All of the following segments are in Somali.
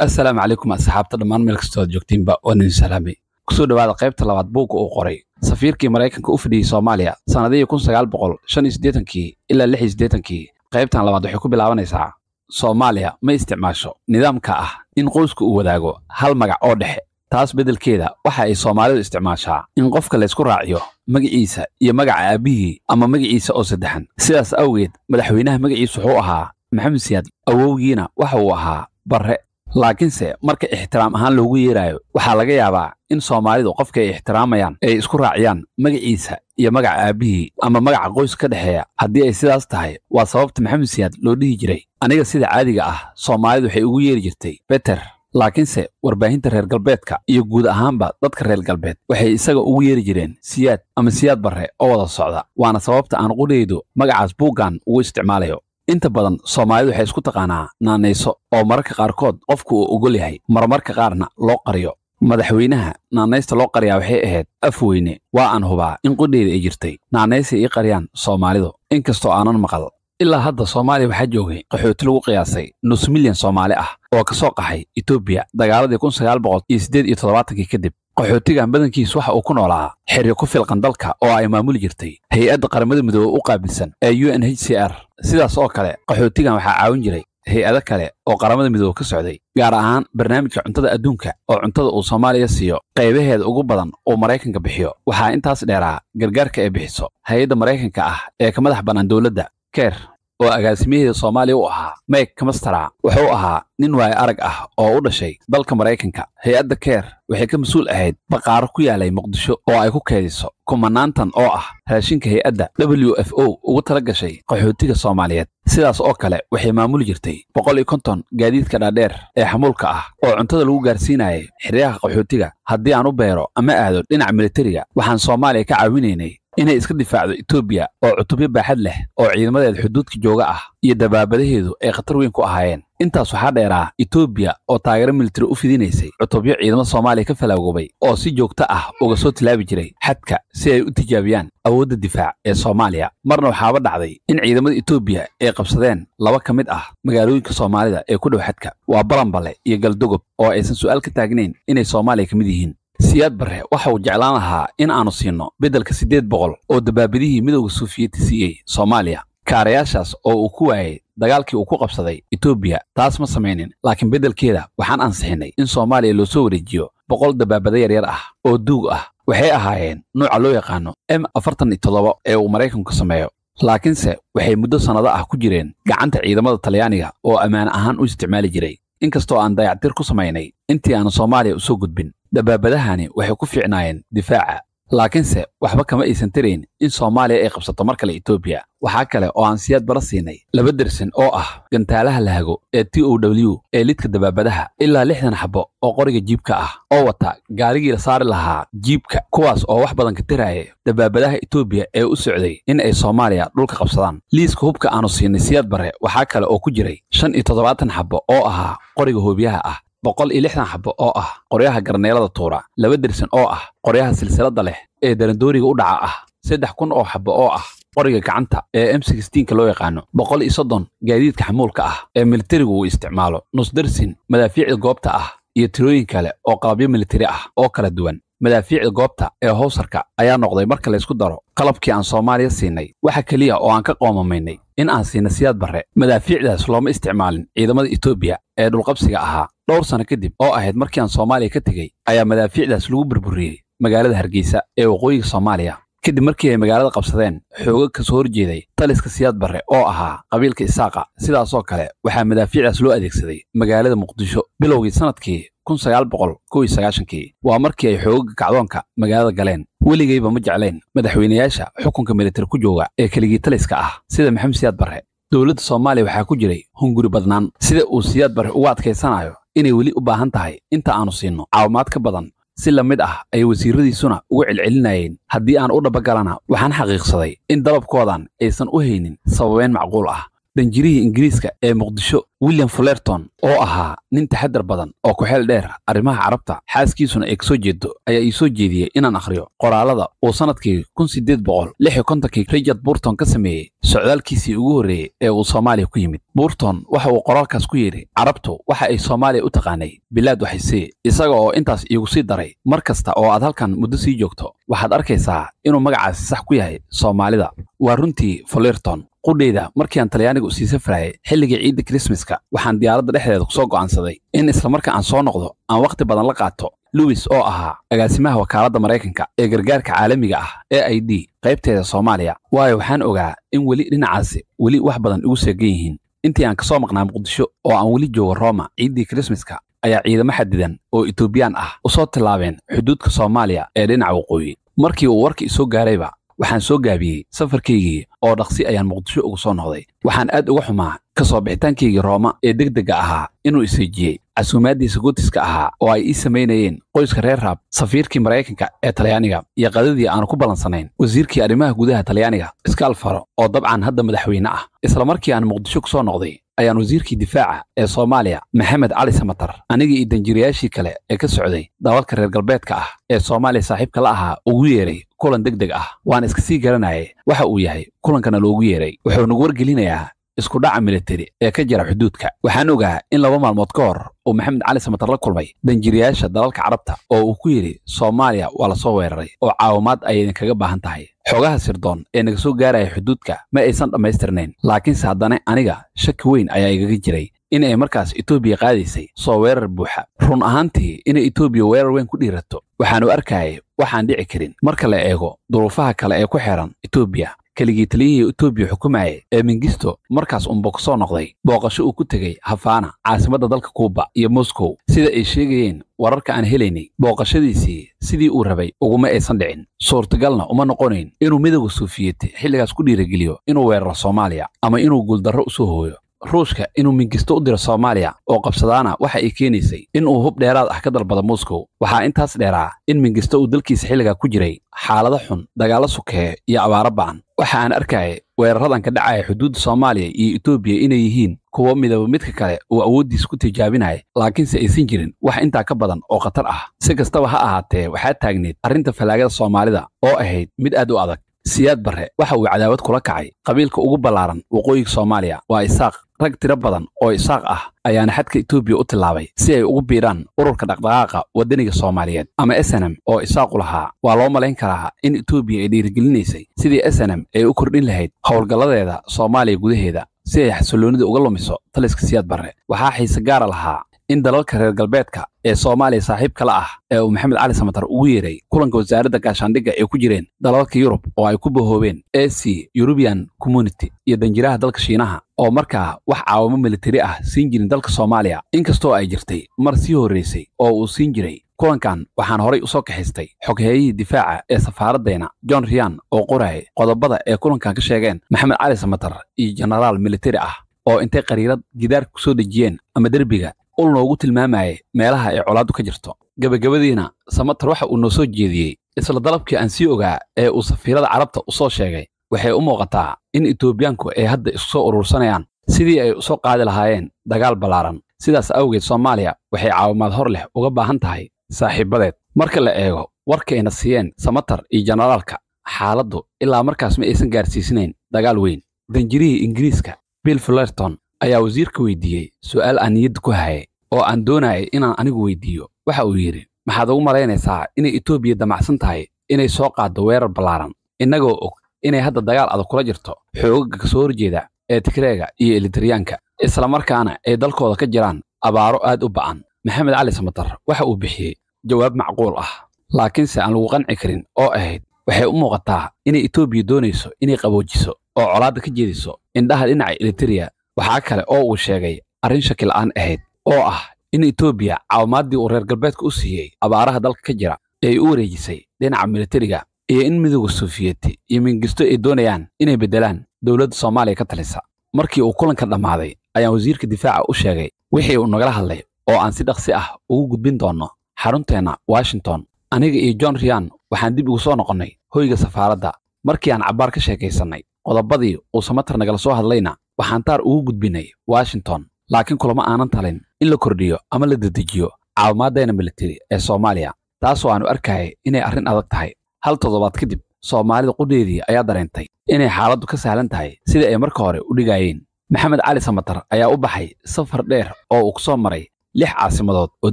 assalaamu calaykum asxaabta dhammaan meel kastoo aad joogtiinba waan idin salaamay kusoo dhowaada qaybta labaad buugga uu qoray safiirkii maraykanka u fadhiyey soomaaliya sannadihii kun sagaal boqol shan iyo siddeetankii ilaa lix iyo siddeetankii qaybtan labaad waxay ku bilaabanaysaa soomaaliya ma isticmaasho nidaamka ah in qoysku uu wadaago hal magac oo dhexe taas beddelkeeda waxa ay soomaalidu isticmaashaa in qofka laysku raaciyo magiciisa iyo magaca aabbihii ama magiciisa oo saddexan sidaas awgeed madaxweynaha magaciisu wuxuu ahaa maxamed siyaad awowgiina waxa uu ahaa barre laakiinse marka ixtiraam ahaan loogu yeerayo waxaa laga yaabaa in soomaalidu qofka ay ixtiraamayaan ay isku raaciyaan magaciisa iyo magaca aabbihii ama magaca qoyska ka dhexeeya haddii ay sidaas tahay waa sababta maxamed siyaad loo dhihi jiray aniga sida caadiga ah soomaalidu waxay ugu yeeri jirtay beter laakiinse warbaahinta reer galbeedka iyo guud ahaanba dadka reer galbeed waxay isaga ugu yeeri jireen siyaad ama siyaad barre oo wada socda waana sababta aan qudhaydu magacaas buuggan ugu isticmaalayo inta badan soomaalidu waxay isku taqaanaa naanayso oo mararka qaarkood qofku uu ogol yahay marmarka qaarna loo qariyo madaxweynaha naanaysta loo qariyaa waxay ahayd afweyne waa aan hubaa in qudhayda ay jirtay naanaysay ii qariyaan soomaalidu inkastoo aanan maqal ilaa hadda soomaaliya waxaa joogay qaxooti lagu qiyaasay nus milyan soomaali ah oo ka soo qaxay etoobiya dagaaladii kun sagaal boqol iyo siddeed iyo toddobaatankii kadib qaxootigan badankiis waxa uu ku noolaa xiri ku filqan dalka oo ay maamuli jirtay hay-adda qaramada midoobe u qaabilsan ee u n h c r sidaas oo kale qaxootigan waxaa caawin jiray hay-ado kale oo qaramada midoobe ka socday gaar ahaan barnaamijka cuntada adduunka oo cuntada uu soomaaliya siiyo qaybaheeda ugu badan uu maraykanka bixiyo waxaa intaas dheeraa gargaarka ee bixiso hay-adda maraykanka ah ee ka madax bannaan dowladda keer oo agaasimihii soomaaliya u ahaa mike kamastara wuxuu ahaa nin waayo arag ah oo u dhashay dalka maraykanka hay-adda keer waxay ka mas-uul ahayd baqaaro ku yaalay muqdisho oo ay ku keediso kumanaantan oo ah raashinka hay-adda w f o ugu tala gashay qaxootiga soomaaliyeed sidaas oo kale waxay maamuli jirtay boqol iyo konton gaadiidka dhaadheer ee xamuulka ah oo cuntada lagu gaarsiinayay xiryaha qaxootiga haddii aan u beero ama aado dhinaca militariga waxaan soomaaliya ka caawinaynay inay iska difaacdo etoobiya oo cutubyo baaxad leh oo ciidamadeed xuduudka jooga ah iyo dabaabadaheedu ay khatar weyn ku ahaayeen intaas waxaa dheeraa etoobiya oo taageero militari u fidinaysay cutubyo ciidamada soomaaliya ka falaagoobay oo si joogto ah uga soo tilaabi jiray xadka si ay u tijaabiyaan awoodda difaac ee soomaaliya marna waxaaba dhacday in ciidamada etoobiya ay qabsadeen laba ka mid ah magaalooyinka soomaalida ee ku dhow xadka waa balanbale iyo galdogob oo aysan su'aal ka taagnayn inay soomaaliya ka mid yihiin siyaad barre waxa uu jeclaan lahaa in aanu siino beddelka siddeed boqol oo dabaabadihii midowda suufiyeti siiyey soomaaliya kaarayaashaas oo uu ku waayay dagaalkii uu ku qabsaday etoobiya taas ma samaynin laakiin beddelkeeda waxaan ansixinay in soomaaliya loo soo wareejiyo boqol dabaabada yaryar ah oo duug ah waxay ahaayeen nuuca loo yaqaano m afartan iyo toddoba ee uu maraykanku sameeyo laakiinse waxay muddo sannado ah ku jireen gacanta ciidamada talyaaniga oo ammaan ahaan u isticmaali jiray inkastoo aan dayactir ku samaynay intii aanu soomaaliya u soo gudbin dabaabadahani waxay ku fiicnaayeen difaaca laakiinse waxba kama aysan tirayn in soomaaliya ay qabsato mar kale etoobiya waxaa kale oo aan siyaad bara siinay laba dersan oo ah gantaalaha lahago ee t o w ee lidka dabaabadaha ilaa lixdan xabo oo qoriga jiibka ah oo wata gaarigii la saari lahaa jiibka kuwaas oo wax badan ka taraaya dabaabadaha etoobiya ee u socday in ay soomaaliya dhulka qabsadaan liiska hubka aanu siinay siyaad bare waxaa kale oo ku jiray shan iyo toddobaatan xabo oo ahaa qoriga hoobiyaha ah boqol iyo lixdan xabo oo ah qoryaha garneelada tuura laba dersan oo ah qoryaha silsiladda leh ee darandooriga u dhaca ah saddex kun oo xabo oo ah qoriga gacanta ee m sixteenka loo yaqaano boqol iyo soddon gaadiidka xamuulka ah ee militarigu uu isticmaalo nus dersin madaafiicda goobta ah iyo tirooyin kale oo qalabyo militari ah oo kala duwan madaafiicda goobta ee howsarka ayaa noqday marka laysku daro qalabkii aan soomaaliya siinay waxa keliya oo aan ka qoomamaynay in aan siina siyaad barre madaafiicdaas looma isticmaalin ciidamada etoobiya ee dhulqabsiga ahaa dhowr sanno kadib oo ahayd markii aan soomaaliya ka tegey ayaa madaafiicdaas lagu burburiyey magaalada hargeysa ee waqooyiga soomaaliya kadib markii ay magaalada qabsadeen xoogo ka soo horjeeday taliska siyaad barre oo ahaa qabiilka isaaqa sidaas oo kale waxaa madaafiicdaas loo adeegsaday magaalada muqdisho bilowgii sanadkii waa markii ay xooga kacdoonka magaalada galeen weligayba ma jeclayn madaxweynayaasha xukunka milatari ku jooga ee keligii taliska ah sida maxamed siyaad barre dowladda soomaaliya waxaa ku jiray hunguri badnaan sida uu siyaad barre ugu adkaysanayo inay weli u baahan tahay inta aanu siinno caawimaad ka badan si la mid ah ay wasiiradiisuna uga celcelinayeen haddii aan u dhabagalana waxaan xaqiiqsaday in dalabkoodan aysan u haynin sababeen macquul ah dhanjirihii ingiriiska ee muqdisho william flerton oo ahaa nin taxadar badan oo ku-xeel dheer arrimaha carabta xaaskiisuna ay soo jeedo ayaa ii soo jeediyey inaan akhriyo qoraallada uu sannadkii kun siddeed boqol lix kontankii richard burton ka sameeyey socdaalkiisii ugu horreeyey ee uu soomaaliya ku yimid burton waxa uu qoraalkaas ku yidhi carabtu waxa ay soomaaliya u taqaanay bilaad waxaysee isaga oo intaas iigu sii daray mar kasta oo aad halkan muddo sii joogto waxaad arkaysaa inuu magacaasi sax ku yahay soomaalida waa runtii folerton qudheyda markiiaan talyaanigu sii safrayay xilligii ciidda krismaska marka waxaan diyaaradda dhexdeeda kusoo go'aansaday in islamarka aan soo noqdo aan wakhti badan la qaato luwis oo ahaa agaasimaha wakaaladda maraykanka ee gargaarka caalamiga ah e i d qaybteeda soomaaliya waayo waxaan ogaa in weli dhinacaasi weli wax badan igu seegan yihiin intii aan ka soo maqnaa muqdisho oo aan weli joogo roma ciiddii krismaska ayaa ciidamo xadidan oo etoobiyaan ah u soo tillaabeen xuduudka soomaaliya ee dhinaca waqooyi markii uu warkii isoo gaarayba waxaan soo gaabiyey safarkaygii oo dhaksi ayaan muqdisho ugu soo noqday waxaan aad uga xumaa ka soo bixitaankaygii rooma ee deg degdega ahaa inuu isiijiyey casuumaaddiisa guutiska ahaa oo ay ii samaynayeen qoyska reer raab safiirkii maraykanka ee talyaaniga iyo qadadii aanu ku ballansanayn wasiirkii arrimaha gudaha talyaaniga iskaal faro oo dabcan hadda madaxweyne ah isla markii aan muqdisho ku soo noqday ayaan wasiirkii difaaca ee soomaaliya maxamed cali samatar anigii iyo danjirayaashii kale ee ka socday dalalka reer galbeedka ah ee soomaaliya saaxiibka la ahaa ugu yeeray kulan deg deg ah waan iska sii garanayay waxa uu yahay kulankana loogu yeeray wuxuu nagu wargelinayaa iskudhaca milatari ee ka jira xuduudka waxaan ogaa in laba maalmood ka hor uu maxamed cali samatar la kulmay danjiriyaasha dalalka carabta oo uu ku yidhi soomaaliya waa la soo weeraray oo caawimaad ay idinkaga baahan tahay xoogaha sirdoon ee naga soo gaaraya xuduudka ma aysan dhammaystirnayn laakiinse haddana aniga shaki weyn ayaa igaga jiray inay markaas etoobiya qaadaysay soo weerar buuxa run ahaantii inay etoobiya weerar weyn ku dhiirato waxaanu arkayay waxaan dhici karin marka la eego duruufaha kale ee ku xidhan etoobiya keligii taliyihii etoobiya xukumayay ee mingisto markaas unba kusoo noqday booqasho uu ku tegay hafaana caasimadda dalka kuuba iyo moskow sida ay sheegayeen wararka aan helaynay booqashadiisii sidii uu rabay uguma aysan dhicin suurtagalna uma noqonayn inuu midowda suufiyeed xilligaas ku dhiirageliyo inuu weeraro soomaaliya ama inuu guuldarro u soo hooyo ruushka inuu mingisto u diro soomaaliya oo qabsadaana waxa ay keenaysay in uu hub dheeraad ah ka dalbado moskow waxaa intaas dheeraa in mingisto uu dalkiisa xilligaa ku jiray xaalado xun dagaallo sukeeye iyo abaaro ba'an waxa aan arkaya weeraradan ka dhacaya xuduudda soomaaliya iyo etoobiya inay yihiin kuwo midaba midka kale uu awooddiisa ku tijaabinaya laakiinse aysan jirin wax intaa ka badan oo khatar ah si kastaba ha ahaatee waxaa taagneyd arrinta fallaagada soomaalida oo ahayd mid aad u adag siyaad barre waxa uu cadaawad kula kacay qabiilka ugu ballaaran waqooyiga soomaaliya waa isaaq rag tiro badan oo isaaq ah ayaana xadka etoobiya u tilaabay si ay ugu biiraan ururka dhaqdhaqaaqa waddaniga soomaaliyeed ama esenem oo isaaqu lahaa waa loo malayn karaa in etoobiya ay dhiirigelinaysay sidii esenem ay u kordhin lahayd howlgalladeeda soomaaliya gudaheeda si ay xasiloonida uga lumiso taliska siyaad barre waxaa xiise gaara lahaa in dalalka reer galbeedka ee soomaaliya saaxiibkala ah ee uu maxamed cali samatar ugu yeeray kulanka wasaaradda gaashaandhigga ay ku jireen dalalka yurub oo ay ku bahoobeen c yurubian community iyo danjiraha dalka shiinaha oo markaa wax caawamo militari ah siin jirin dalka soomaaliya inkastoo ay jirtay mar sii horraysay oo uu siin jiray kulankan waxaan horay u soo kaxaystay xogheeyihii difaaca ee safaaraddeena john riyan oo qoray qodobada ay kulankan ka sheegeen maxamed cali samatar iyo jenaraal militari ah oo intay qariirad gidaarka ku soo dejiyeen ama derbiga ul noogu tilmaamayay meelaha ay colaaddu ka jirto gabagabadiina samatar waxa uu noo soo jeediyey isla dalabkii aan sii ogaa ee uu safiirada carabta u soo sheegay waxay u muuqataa in itoobiyaanku ay hadda isku soo urursanayaan sidii ay usoo qaadi lahaayeen dagaal ballaaran sidaas awgeed soomaaliya waxay caawimaad hor leh uga baahan tahay saaxiibadeed marka la eego warkayna siiyeen samatar iyo jenaraalka xaaladdu ilaa markaas ma aysan gaarsiisnayn dagaal weyn danjirihii ingiriiska bill flerton ayaa wasiirka weydiiyey su'aal aan niyadda ku hayay oo aan doonayay inaan anigu weydiiyo waxa uu yidhi maxaad ugu malaynaysaa inay etoobiya damacsan tahay inay soo qaaddo weerar ballaaran innagoo og inay hadda dagaal adag kula jirto xoogaga ka soo horjeeda ee tigreega iyo isla markaana ay dalkooda ka jiraan abaaro aad u ba'an maxamed cali samatar waxa uu bixiyey jawaab macquul ah laakiinse aan lagu qanci karin oo ahayd waxay u muuqataa inay etoobiya doonayso inay qaboojiso oo colaadda ka jeediso indhaha dhinaca elitriya waxaa kale oo uu sheegay arrin shaki la'aan ahayd oo ah in etoobiya caawimaaddii uu reer galbeedka u siiyey abaaraha dalka ka jira ee ay u wareejisay dhinaca militariga iyo in midowda suufiyeti iyo mingisto ay doonayaan inay beddelaan dowladda soomaaliya ka talisa markii uu kulanka dhammaaday ayaan wasiirka difaaca u sheegay wixii uu nagala hadlay oo aan si dhaqsi ah ugu gudbin doonno xarunteenna washington aniga iyo john riyan waxaan dib ugu soo noqonnay hoyga safaaradda markii aan cabbaar ka sheekaysannay qodobadii uu samatar nagala soo hadlayna waxaan daar ugu gudbinay washington laakiin kulamo aanan talin in la kordhiyo ama la dedejiyo caawimaadayna militari ee soomaaliya taasoo aanu arkayay inay arrin adag tahay hal toddobaad kadib soomaalida qudheedii ayaa dareentay inay xaaladdu ka sahlan tahay sidai ay marka hore u dhigaayeen maxamed cali samatar ayaa u baxay safar dheer oo uu ku soo maray lix caasimadood oo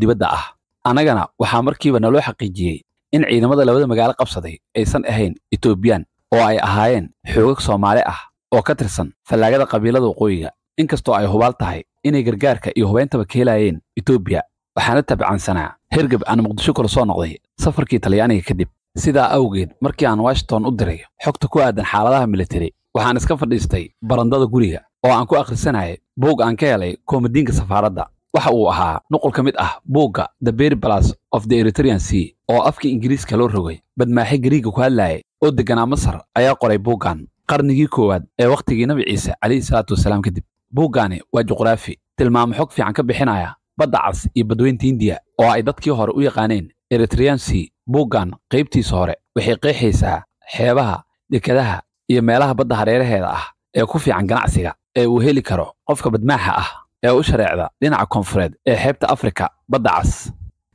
dibadda ah annagana waxaa markiiba naloo xaqiijiyey in ciidamada labada magaalo qabsaday aysan ahayn etoobiyaan oo ay ahaayeen xoogag soomaali ah oo ka tirsan fallaagada qabiilada waqooyiga inkastoo ay hubaal tahay inay gargaarka iyo hubayntaba ka helaayeen etoobiya waxaana tabcansanaa hergab aan muqdisho kor soo noqday safarkii talyaaniga kadib sidaa awgeed markii aan washington u diray xogta ku aadan xaaladaha militari waxaan iska fadhiistay barandada guriga oo aan ku akhrisanayay buug aan ka helay koomadiinka safaaradda waxa uu ahaa nuqul ka mid ah buugga the bery balas of the eritarian sea oo afka ingiriiska loo rogay badmaaxe gariiga ku hadlaayay oo degganaa masar ayaa qoray buuggan qarnigii koowaad ee wakhtigii nabi ciise calayhi salaatu wasalaam kadib buuggaani waa juqraafi tilmaamo xog fiican ka bixinaya badda cas iyo badweynta indiya oo ay dadkii hore u yaqaaneen eritreyansi buuggan qaybtiisa hore waxay qeexaysaa xeebaha dekadaha iyo meelaha badda hareeraheeda ah ee ku fiican ganacsiga ee uu heli karo qofka badmaaxa ah ee u shareecda dhinaca koonfureed ee xeebta afrika badda cas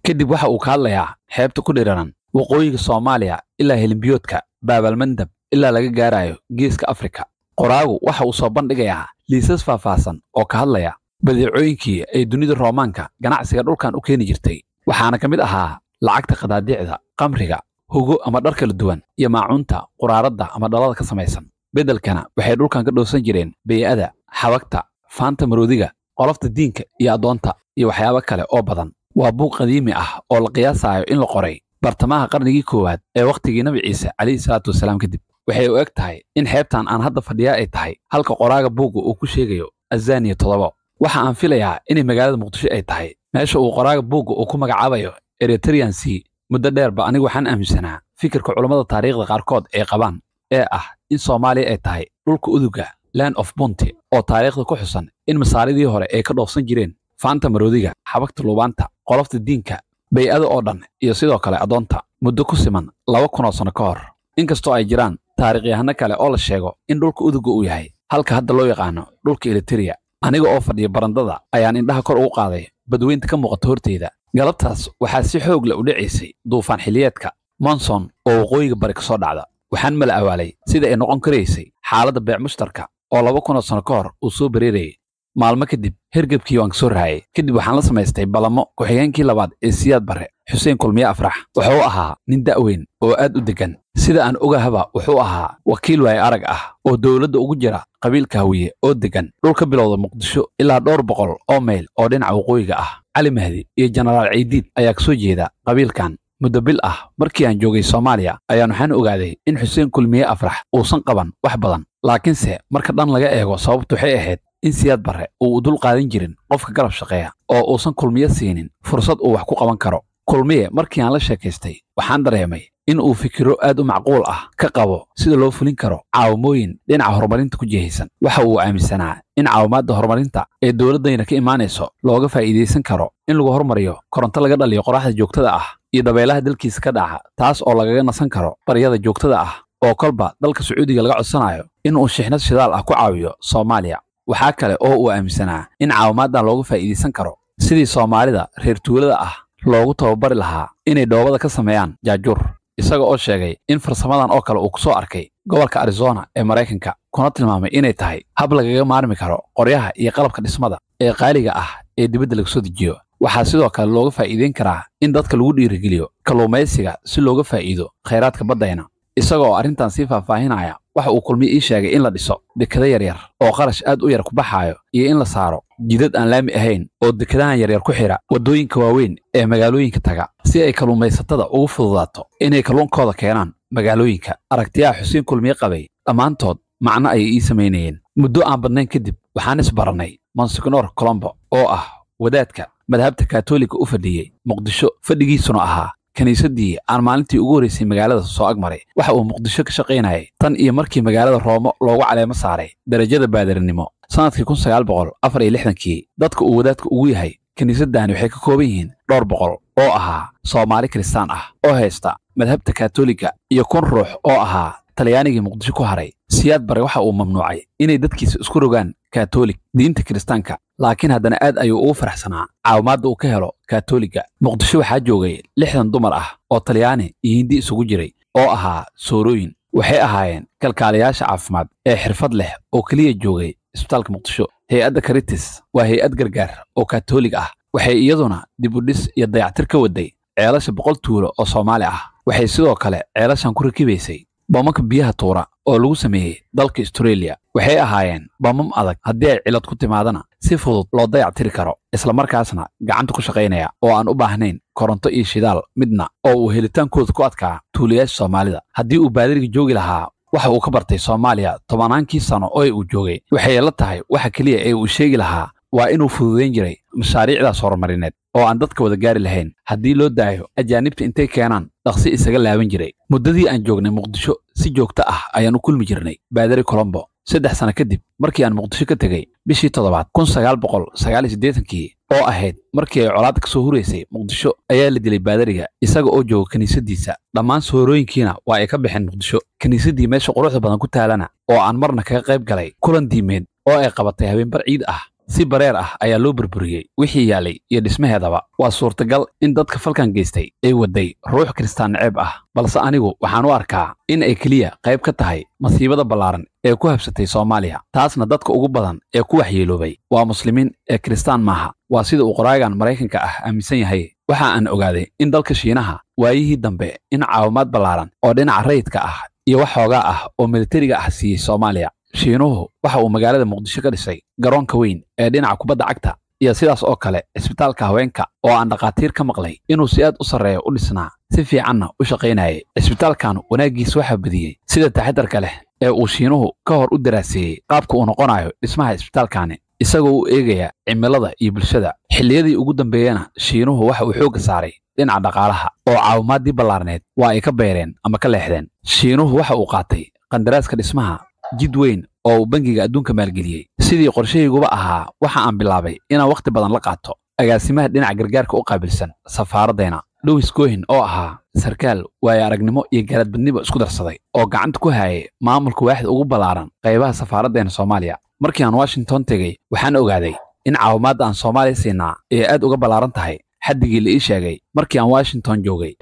kadib waxa uu ka hadlayaa xeebta ku dhiranan waqooyiga soomaaliya ilaa helimbiyoodka baabalmandab ilaa laga gaarayo geeska afrika qoraagu waxa uu soo bandhigayaa liisas faahfaahsan oo ka hadlaya badeecooyinkii ay dunida roomaanka ganacsiga dhulkan u keeni jirtay waxaana ka mid ahaa lacagta qadaadiicda qamriga hogo ama dhar kala duwan iyo maacuunta quraaradda ama dhalada ka samaysan beddelkana waxay dhulkan ka dhoosan jireen bay-ada xabagta faanta maroodiga qolofta diinka iyo addoonta iyo waxyaabo kale oo badan waa buug qadiimi ah oo la qiyaasaayo in la qoray bartamaha qarnigii koowaad ee wakhtigii nabi ciise caleyhi salaatu wasalaam kadib waxay u eg tahay in xeebtan aan hadda fadhiyaa ay tahay halka qoraaga buugga uu ku sheegayo azaniya todobo waxa aan filayaa inay magaalada muqdisho ay tahay meesha uu qoraaga buugga uu ku magacaabayo eritrean c muddo dheerba anigu waxaan aaminsanaa fikirka culammada taariikhda qaarkood ay qabaan ee ah in soomaaliya ay tahay dhulka uduga land of bunti oo taariikhda ku xusan in masaaridii hore ay ka dhoofsan jireen faanta maroodiga xabagta luubaanta qolofta diinka bay bay'ada oo dhan iyo sidoo kale addoonta muddo ku siman laba kunoo sano ka hor inkastoo ay jiraan taariikhyahanno kale oo la sheego in dhulka uduga uu yahay halka hadda loo yaqaano dhulka eliteria aniga oo fadhiya barandada ayaan indhaha kor ugu qaaday badweynta ka muuqata horteyda galabtaas waxaa si xoogla u dhicaysay duufaan xilliyeedka monson oo waqooyiga bari ka soo dhacda waxaan mala awaalay sida ay noqon karaysay xaaladda beec mushtarka oo laba kunoo sano ka hor uu soo bareerayay maalmo kadib hergebkii waan ka soo rahayay kadib waxaan la samaystay balamo ku-xigeenkii labaad ee siyaad barre xuseen kulmiye afrax wuxuu ahaa nin da'weyn oo aad u deggan sida aan ogahaba wuxuu ahaa wakiil waayo arag ah oo dowladda ugu jira qabiilka hawiye oo deggan dhulka bilowda muqdisho ilaa dhowr boqol oo mayl oo dhinaca waqooyiga ah cali mahdi iyo jenaraal ciidiid ayaa kasoo jeeda qabiilkan muddo bil ah markii aan joogay soomaaliya ayaan waxaan ogaaday in xuseen kulmiye afrax uusan qaban wax badan laakiinse marka dhan laga eego sababtu waxay ahayd in siyaad barre uu u dulqaadan jirin qofka garab shaqeeya oo uusan kulmiyo siinin fursad uu wax ku qaban karo kulmiye markii aan la sheekaystay waxaan dareemay in uu fikiro aad u macquul ah ka qabo sida loo fulin karo caawamooyin dhinaca horumarinta ku jihaysan waxa uu aaminsanaa in caawimaadda horumarinta ee dowladdayna ka imaanayso looga faa'iidaysan karo in lagu hormariyo koronto laga dhaliyo qoraxda joogtada ah iyo dabeelaha dalkiisa ka dhaca taas oo lagaga nasan karo baryada joogtada ah oo kolba dalka sacuudiga laga codsanayo in uu shixnad shidaal ah ku caawiyo soomaaliya waxaa kale oo uu aaminsanaa in caawimaaddan looga faa'iidaysan karo sidii soomaalida reer tuulada ah loogu tababari lahaa inay dhoobada ka sameeyaan jaajuur isaga oo sheegay in farsamadan oo kale uu ku soo arkay gobolka arizona ee maraykanka kuna tilmaamay inay tahay hab lagaga maarmi karo qoryaha iyo qalabka dhismada ee qaaliga ah ee dibadda laga soo dejiyo waxaa sidoo kale looga faa'iidayn karaa in dadka lagu dhiirigeliyo kalluumaysiga si looga faa'iido khayraadka baddayna isagoo arrintan sii faahfaahinaya waxa uu kulmiyo ii sheegay in la dhiso dekado yaryar oo qarash aad u yar ku baxaayo iyo in la saaro jidad aan laami ahayn oo dekadahan yaryar ku xidha waddooyinka waaweyn ee magaalooyinka taga si ay kalluumaysatada ugu fududaato inay kalluunkooda keenaan magaalooyinka aragtiyaha xuseen kulmiye qabay dhammaantood macno ayay ii samaynayeen muddo aan badnayn kadib waxaan isbarannay monsignor colombo oo ah wadaadka madhabta kaatolika u fadhiyey muqdisho fadhigiisuna ahaa kiniisadii aan maalintii ugu horreysay magaalada soo agmaray waxa uu muqdisho ka shaqaynayay tan iyo markii magaalada roomo loogu caleemo saaray darajada baadarinnimo sannadkii kun sagaal boqol afar iyo lixdankii dadka uu wadaadka ugu yahay kiniisadani waxay ka kooban yihiin dhowr boqol oo ahaa soomaali kristaan ah oo haysta madhabta kaatoliga iyo kun ruux oo ahaa talyaanigii muqdisho ku haray siyaad bare waxa uu mamnuucay inay dadkiisa isku rogaan katolig diinta kiristaanka laakiin haddana aad ayuu ugu faraxsanaa caawimaadda uu ka helo katoliga muqdisho waxaa joogay lixdan dumar ah oo talyaani iyo hindi isugu jiray oo ahaa soorooyin waxay ahaayeen kalkaalayaasha caafimaad ee xirfad leh oo keliya joogay isbitaalka muqdisho hay-adda karitis waa hay-ad gargaar oo katolig ah waxay iyaduna dibudhis iyo dayactir ka waday ceelasha boqol tuulo oo soomaali ah waxay sidoo kale ceelashan ku rakibaysay bamamka biyaha tuura oo lagu sameeyey dalka astareeliya waxay ahaayeen bamam adag haddii ay cilad ku timaadana si fudud loo dayac tiri karo islamarkaasna gacanta ku shaqaynaya oo aan u baahnayn koronto iyo shidaal midna oo uu helitaankooda ku adkaa tuuliyaasha soomaalida haddii uu baadariga joogi lahaa waxa uu ka bartay soomaaliya tobanaankii sano oe uu joogay waxay la tahay waxa keliya ee uu sheegi lahaa waa inuu fududayn jiray mashaariicdaas horumarineed oo aan dadka wada gaari lahayn haddii loo daayo ajaanibta intay keenaan dhaqsi isaga laaban jiray muddadii aan joognay muqdisho si joogto ah ayaan u kulmi jirnay baadari colombo saddex sano kadib markii aan muqdisho ka tegay bishii toddobaad kun sagaal boqol sagaal iyo siddeetankii oo ahayd markii ay colaad ka soo huraysay muqdisho ayaa la dilay baadariga isaga oo jooga kiniisaddiisa dhammaan soorooyinkiina waa ay ka baxeen muqdisho kiniisaddii meesha quruxda badan ku taalana oo aan marna kaga qayb galay kulan diimeed oo ay qabatay habeenbar ciid ah si bareer ah ayaa loo burburiyey wixii yaalay iyo dhismaheedaba waa suurtagal in dadka falkan geystay ay wadday ruux kiristaan naceeb ah balse anigu waxaan u arkaa in ay keliya qayb ka tahay masiibada ballaaran ee ku habsatay soomaaliya taasna dadka ugu badan ee ku waxyeeloobay waa muslimiin ee kristaan maaha waa sida uu qoraagan maraykanka ah aaminsan yahay waxa aan ogaaday in dalka shiinaha waayihii dambe in caawimaad ballaaran oo dhinaca rayidka ah iyo wax xoogaa ah oo militariga ah siiyey soomaaliya shiinuhu waxa uu magaalada muqdisho ka dhisay garoonka weyn ee dhinaca kubadda cagta iyo sidaas oo kale cisbitaalka haweenka oo aan dhakhaatiir ka maqlay inuu si aad u sarreeya u dhisnaa si fiicanna u shaqaynayay cisbitaalkan wanaaggiisa waxaa badiyey sida taxadarka leh ee uu shiinuhu ka hor u daraaseeyey qaabka uu noqonayo dhismaha cisbitaalkaani isagoo u eegaya cimilada iyo bulshada xilliyadii ugu dambeeyana shiinuhu waxa uu xoogga saaray dhinaca dhaqaalaha oo caawimaaddii ballaarneed waa ay ka beyreen ama ka leexdeen shiinuhu waxa uu qaatay qandaraaska dhismaha jid weyn oo uu bangiga adduunka maalgeliyey sidii qorshahayguba ahaa waxa aan bilaabay inaan wakhti badan la qaato agaasimaha dhinaca gargaarka u qaabilsan safaaraddeena dhowis kohin oo ahaa sarkaal waayo aragnimo iyo garaadbadnimo isku darsaday oo gacanta ku haayay maamulka waaxda ugu ballaaran qaybaha safaaraddeena soomaaliya markii aan washington tegey waxaan ogaaday in caawimaadda aan soomaaliya siinaa ay aad uga ballaaran tahay xaddigii la ii sheegay markii aan washington joogay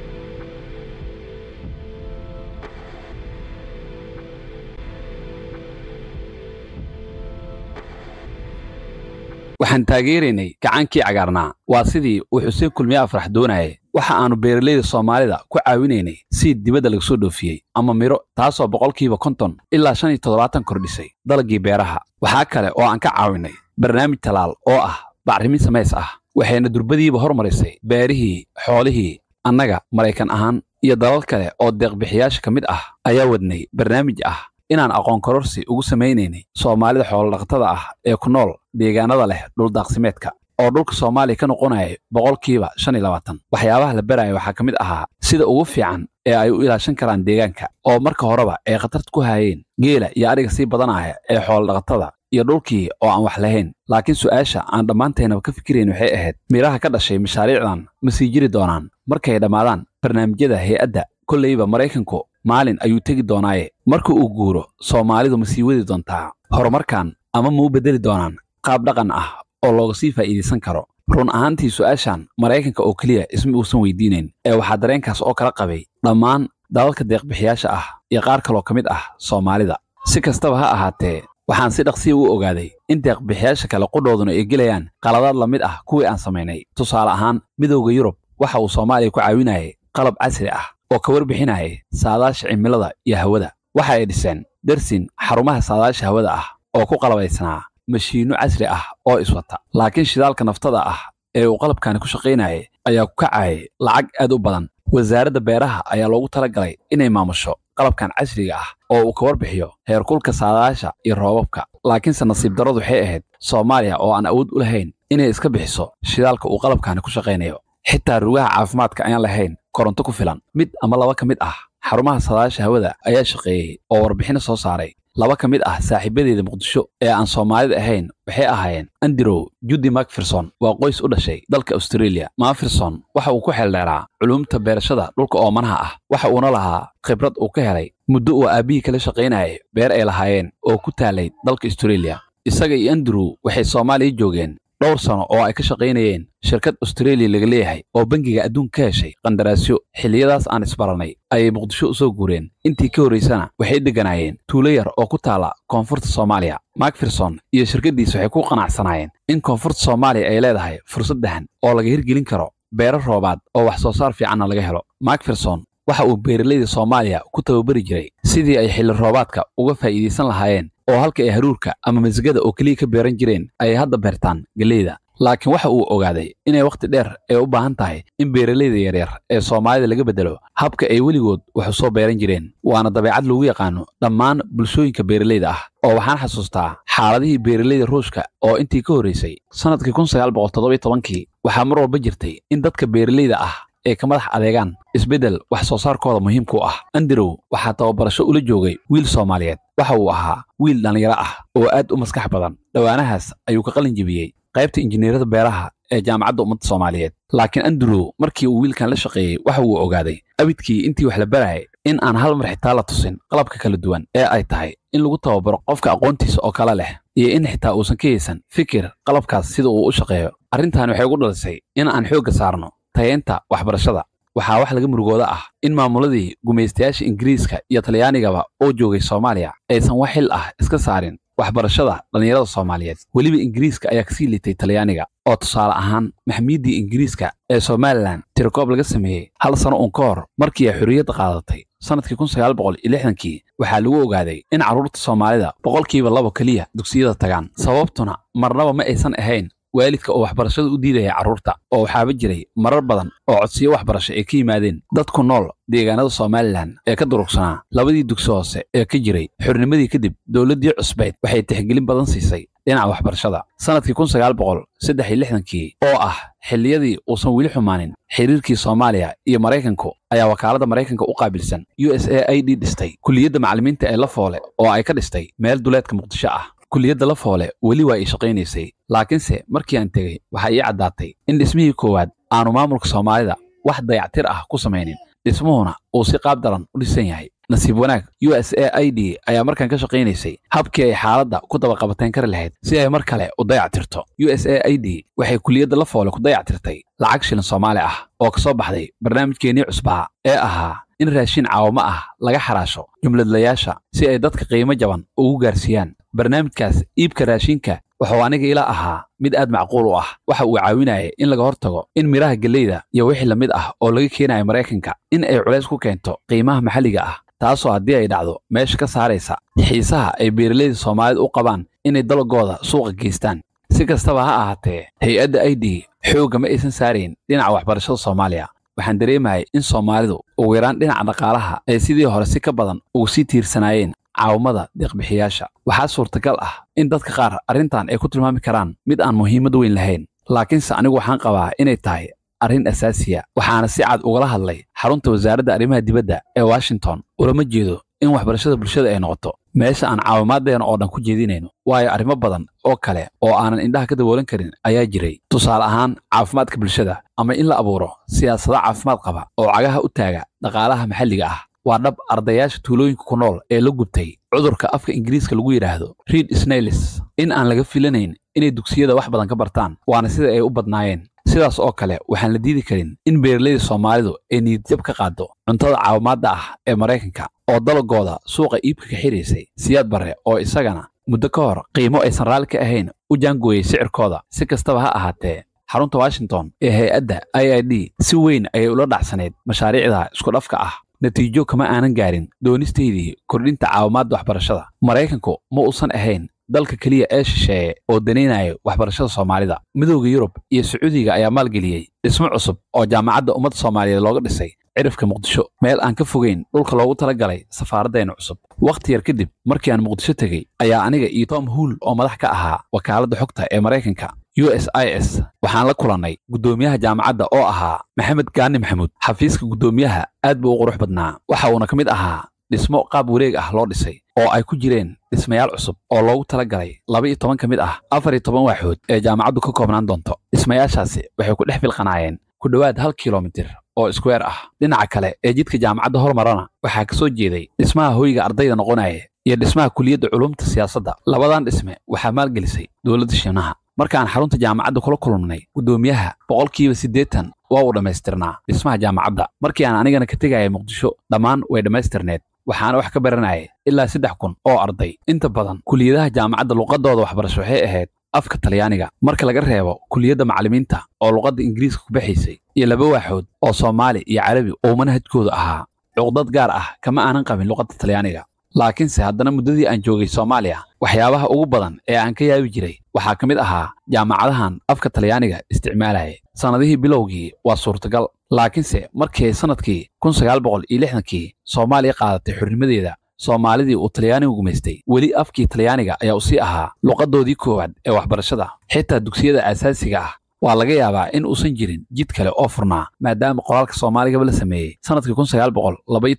waxaan taageeraynay gacaankii cagaarnaa waa sidii uu xuseen kulmiye farax doonaya waxa aanu beeralayda soomaalida ku caawinaynay sii dibadda laga soo dhoofiyey ama miro taasoo boqolkiiba konton ilaa shan iyo toddobaatan kordhisay dalagii beeraha waxaa kale oo aan ka caawinnay barnaamij talaal oo ah bacrimin samays ah waxayna durbadiiba hormarisay beerihii xoolihii annaga maraykan ahaan iyo dalal kale oo deeqbixiyaasha ka mid ah ayaa wadnay barnaamij ah inaan aqoon kororsi ugu samaynaynay soomaalida xoolodhaqatada ah ee ku nool deegaanada leh dhuldaaqsimeedka oo dhulka soomaaliya ka noqonayay boqolkiiba shan iyo labaatan waxyaabaha la baraya waxaa ka mid ahaa sida ugu fiican ee ay u ilaashan karaan deegaanka oo marka horeba ay khatarta ku hayeen geela iyo adhiga sii badanaya ee xoolodhaqatada iyo dhulkii oo aan wax lahayn laakiin su'aasha aan dhammaantaynaba ka fikirayn waxay ahayd midhaha ka dhashay mashaariicdan ma sii jiri doonaan markay dhammaadaan barnaamijyada hay-adda kolleyba maraykanku maalin ayuu tegi doonaaye marka uu guuro soomaalidu ma sii wadi doontaa horumarkan ama ma u beddeli doonaan qaab dhaqan ah oo looga sii faa'iidaysan karo run ahaantii su'aashan maraykanka oo keliya isma uusan weydiinayn ee waxaa dareenkaas oo kala qabay dhammaan dalalka deeqbixiyaasha ah iyo qaar kaloo ka mid ah soomaalida si kastaba ha ahaatee waxaan si dhaqsiya ah u ogaaday in deeqbixiyaasha kale qudhooduna ay gelayaan qaladaad la mid ah kuwii aan samaynay tusaale ahaan midowda yurub waxa uu soomaaliya ku caawinayay qalab casri ah oo ka warbixinaya saadaasha cimilada iyo hawada waxa ay dhiseen dersin xarumaha saadaasha hawada ah oo ku qalabaysnaa mashiinno casri ah oo iswata laakiin shidaalka naftada ah ee uu qalabkani ku shaqaynayay ayaa ku kacayay lacag aad u badan wasaaradda beeraha ayaa loogu tala galay inay maamusho qalabkan casriga ah oo uu ka warbixiyo heerkulka saadaasha iyo roobabka laakiinse nasiib darradu waxay ahayd soomaaliya oo aan awood u lahayn inay iska bixiso shidaalka uu qalabkani ku shaqaynayo xitaa rugaha caafimaadka ayaan lahayn koronto ku filan mid ama laba ka mid ah xarumaha sadaasha hawada ayaa shaqeeyey oo warbixino soo saaray laba ka mid ah saaxiibadeeda muqdisho ee aan soomaalida ahayn waxay ahaayeen androw judi macpherson waa qoys u dhashay dalka australia macpherson waxa uu ku xeldheeraa culumta beerashada dhulka oomanaha ah waxa uuna lahaa khibrad uu ka helay muddo uu aabbihii kala shaqaynayay beer ay lahaayeen oo ku taalay dalka australia isaga iyo andrew waxay soomaaliya joogeen dhowr sano oo ay ka shaqaynayeen shirkad australia laga leeyahay oo bangiga adduunka ka heshay qandaraasyo xilliyadaas aan isbaranay ayay muqdisho u soo guureen intii ka horraysana waxay degganaayeen tuulo yar oo ku taala koonfurta soomaaliya macpherson iyo shirkaddiis waxay ku qanacsanaayeen in koonfurta soomaaliya ay leedahay fursad dahan oo laga hirgelin karo beero roobaad oo wax soo saar fiicanna laga helo macpherson waxa uu beeralayda soomaaliya ku tababari jiray sidii ay xilli roobaadka uga faa'iidaysan lahaayeen oo halka ay haruurka ama masagada oo keliya ka beeran jireen ayay hadda beertaan geleyda laakiin waxa uu ogaaday inay wakhti dheer ee u baahan tahay in beeralayda yaryar ee soomaalida laga beddelo habka ay weligood wax u soo beeran jireen waana dabeecad lagu yaqaano dhammaan bulshooyinka beeralayda ah oo waxaan xasuustaa xaaladihii beeralayda ruushka oo intii ka horraysay sannadkii kun sagaal boqol toddobiy tobankii waxaa mar walba jirtay in dadka beeralayda ah ee ka madax adeegaan isbeddel wax soo saarkooda muhiimku ah androw waxaa tababarasho ula joogay wiil soomaaliyeed waxa uu ahaa wiil dhallinyaro ah oo aad u maskax badan dhowaanahaas ayuu ka qalin jebiyey qaybta injineerada beeraha ee jaamacadda ummadda soomaaliyeed laakiin andrew markii uu wiilkan la shaqeeyey waxa uu ogaaday abidkii intii wax la barayay in aan hal mar xitaa la tusin qalabka kala duwan ee ay tahay in lagu tababaro qofka aqoontiisa oo kale leh iyo in xitaa uusan ka yeysan fikir qalabkaas sida uu u shaqeeyo arrintan waxay ugu dhalisay in aan xoogga saarno tayeenta waxbarashada waxaa wax laga murugooda ah in maamuladii gumaystayaasha ingiriiska iyo talyaanigaba oo joogay soomaaliya aysan wax xil ah iska saarin waxbarashada dhallinyarada soomaaliyeed weliba ingiriiska ayaa kasii liitay talyaaniga oo tusaale ahaan maxmiiddii ingiriiska ee somalilan tirakoob laga sameeyey hal sano un ka hor markii ay xorriyadda qaadatay sannadkii kun sagaal boqol kunsagaalboqoliyolixdankii waxaa lagu ogaaday in carruurta soomaalida boqolkiiba laba keliya dugsiyada tagaan sababtuna marnaba ma aysan ahayn waalidka oo waxbarashada u diidaya carruurta oo waxaaba jiray marar badan oo codsiyo waxbarasho ay ka yimaadeen dadku nool deegaanada somalilan ee ka durugsanaa labadii dugsi hoose ee ka jiray xornimadii kadib dowladdii cusbayd waxay tixgelin badan siisay dhinaca waxbarashada sannadkii kun sagaal boqol saddex iyo lixdankii oo ah xilliyadii uusan weli xumaanin xiriirkii soomaaliya iyo maraykanku ayaa wakaaladda maraykanka u qaabilsan u s a i d dhistay kulliyadda macallimiinta ee lafoole oo ay ka dhistay meel duleedka muqdisho ah kulliyadda lafoole weli waa ay shaqaynaysay laakiinse markii aan tegey waxaa ii caddaatay in dhismihii koowaad aanu maamulka soomaalida wax dayactir ah ku samaynin dhismuhuna uu si qaab daran u dhisan yahay nasiib wanaag u s a i d ayaa markaan ka shaqaynaysay habkii ay xaaladda ku dabaqabateen kari lahayd si ay mar kale u dayactirto u s a i d waxay kulliyadda la foole ku dayactirtay lacag shilin soomaali ah oo ka soo baxday barnaamijkeennii cusbaa ee ahaa in raashin caawamo ah laga xaraasho jumladlayaasha si ay dadka qiimo jaban ugu gaarsiiyaan barnaamijkaas iibka raashinka wuxuu aniga ila ahaa mid aad macquul u ah waxa uu caawinayay in laga hortago in midhaha geleyda iyo wixii la mid ah oo laga keenayo maraykanka in ay culays ku keento qiimaha maxalliga ah taasoo haddii ay dhacdo meesha ka saaraysa xiisaha ay beeraleyda soomaalida u qabaan inay dalagooda suuqa geystaan si kastaba ha ahaatee hay-adda i d xoogga ma aysan saarayn dhinaca waxbarashada soomaaliya waxaan dareemaya in soomaalidu ugu yaraan dhinaca dhaqaalaha ay sidii hore si ka badan ugu sii tiirsanaayeen caawamada deeqbixiyaasha waxaa suurtagal ah in dadka qaar arrintan ay ku tilmaami karaan mid aan muhiimad weyn lahayn laakiinse anigu waxaan qabaa inay tahay arrin asaasiya waxaana si cad ugala hadlay xarunta wasaaradda arrimaha dibadda ee washington ulama jeedo in waxbarashada bulshada ay noqoto meesha aan caawimaaddeena oo dhan ku jeedinayno waayo arrimo badan oo kale oo aanan indhaha ka daboolan karin ayaa jiray tusaale ahaan caafimaadka bulshada ama in la abuuro siyaasado caafimaad qaba oo cagaha u taaga dhaqaalaha maxalliga ah waa dhab ardayaasha tuulooyinka ku nool ee la gubtay cudurka afka ingiriiska lagu yidhaahdo reid snailis in aan laga filanayn inay dugsiyada wax badan ka bartaan waana sida ay u badnaayeen sidaas oo kale waxaan la diidi karin in beeralayda soomaalidu ay niyadjab ka qaado cuntada caawimaadda ah ee maraykanka oo dalagooda suuqa iibka ka xiraysay siyaad barre oo isagana muddo ka hor qiimo aysan raalli ka ahayn u jaangooyay sicirkooda si kastaba ha ahaatee xarunta washington ee hay-adda i i d si weyn ayay ula dhacsanayd mashaariicda iskudhafka ah natiijo kama aanan gaarin doonisteydii kordhinta caawimaadda waxbarashada maraykanku ma uusan ahayn dalka keliya ee shisheeye oo danaynaya waxbarashada soomaalida midooda yurub iyo sacuudiga ayaa maalgeliyey dhismo cusub oo jaamacadda ummadda soomaaliyeed looga dhisay cirifka muqdisho meel aan ka fogeyn dhulka loogu tala galay safaaraddeena cusub wakhti yar kadib markii aan muqdisho tegey ayaa aniga iyo tom huul oo madax ka ahaa wakaaladda xogta ee maraykanka u s i s waxaan la kulannay guddoomiyaha jaamacadda oo ahaa maxamed gaani maxamuud xafiiska guddoomiyaha aad buu u qurux badnaa waxa uuna ka mid ahaa dhismo qaab wareeg ah loo dhisay oo ay ku jireen dhismayaal cusub oo loogu tala galay laba iyo toban ka mid ah afar iyo toban waaxood ee jaamacaddu ka koobnaan doonto dhismayaashaasi waxay ku dhex filqanaayeen ku dhowaad hal kilomitir oo iskuweer ah dhinaca kale ee jidka jaamacadda hormarana waxaa ka soo jeeday dhismaha hoyga ardayda noqonaya iyo dhismaha kuliyadda culumta siyaasadda labadan dhisme waxaa maalgelisay dowladda shiinaha markaan xarunta jaamacadda kula kulmnay guddoomiyaha boqolkiiba siddeetan waa uu dhammaystirnaa dhismaha jaamacadda markii aan anigana ka tegayay muqdisho dhammaan way dhammaystirneed waxaana wax ka baranayay ilaa saddex kun oo arday inta badan kuliyadaha jaamacadda luqaddooda waxbarasho waxay ahayd afka talyaaniga marka laga reebo kuliyadda macallimiinta oo luqadda ingiriiska ku baxaysay iyo laba waaxood oo soomaali iyo carabi oo manhajkooda ahaa cuqdad gaar ah kama aanan qabin luqadda talyaaniga laakiinse haddana muddadii aan joogay soomaaliya waxyaabaha ugu badan ee aan ka yaabi jiray waxaa ka mid ahaa jaamacadahan afka talyaaniga isticmaalaya sannadihii bilowgii waa suurtagal laakiinse markii ay sannadkii kun sagaal boqol iyo lixdankii soomaaliya qaadatay xurnimadeeda soomaalidii uu talyaanigu gumaystay weli afkii talyaaniga ayaa u sii ahaa luqaddoodii koowaad ee waxbarashada xitaa dugsiyada aasaasiga ah waa laga yaabaa in uusan jirin jid kale oo furnaa maadaama qoraalka soomaaligaba la sameeyey sannadkii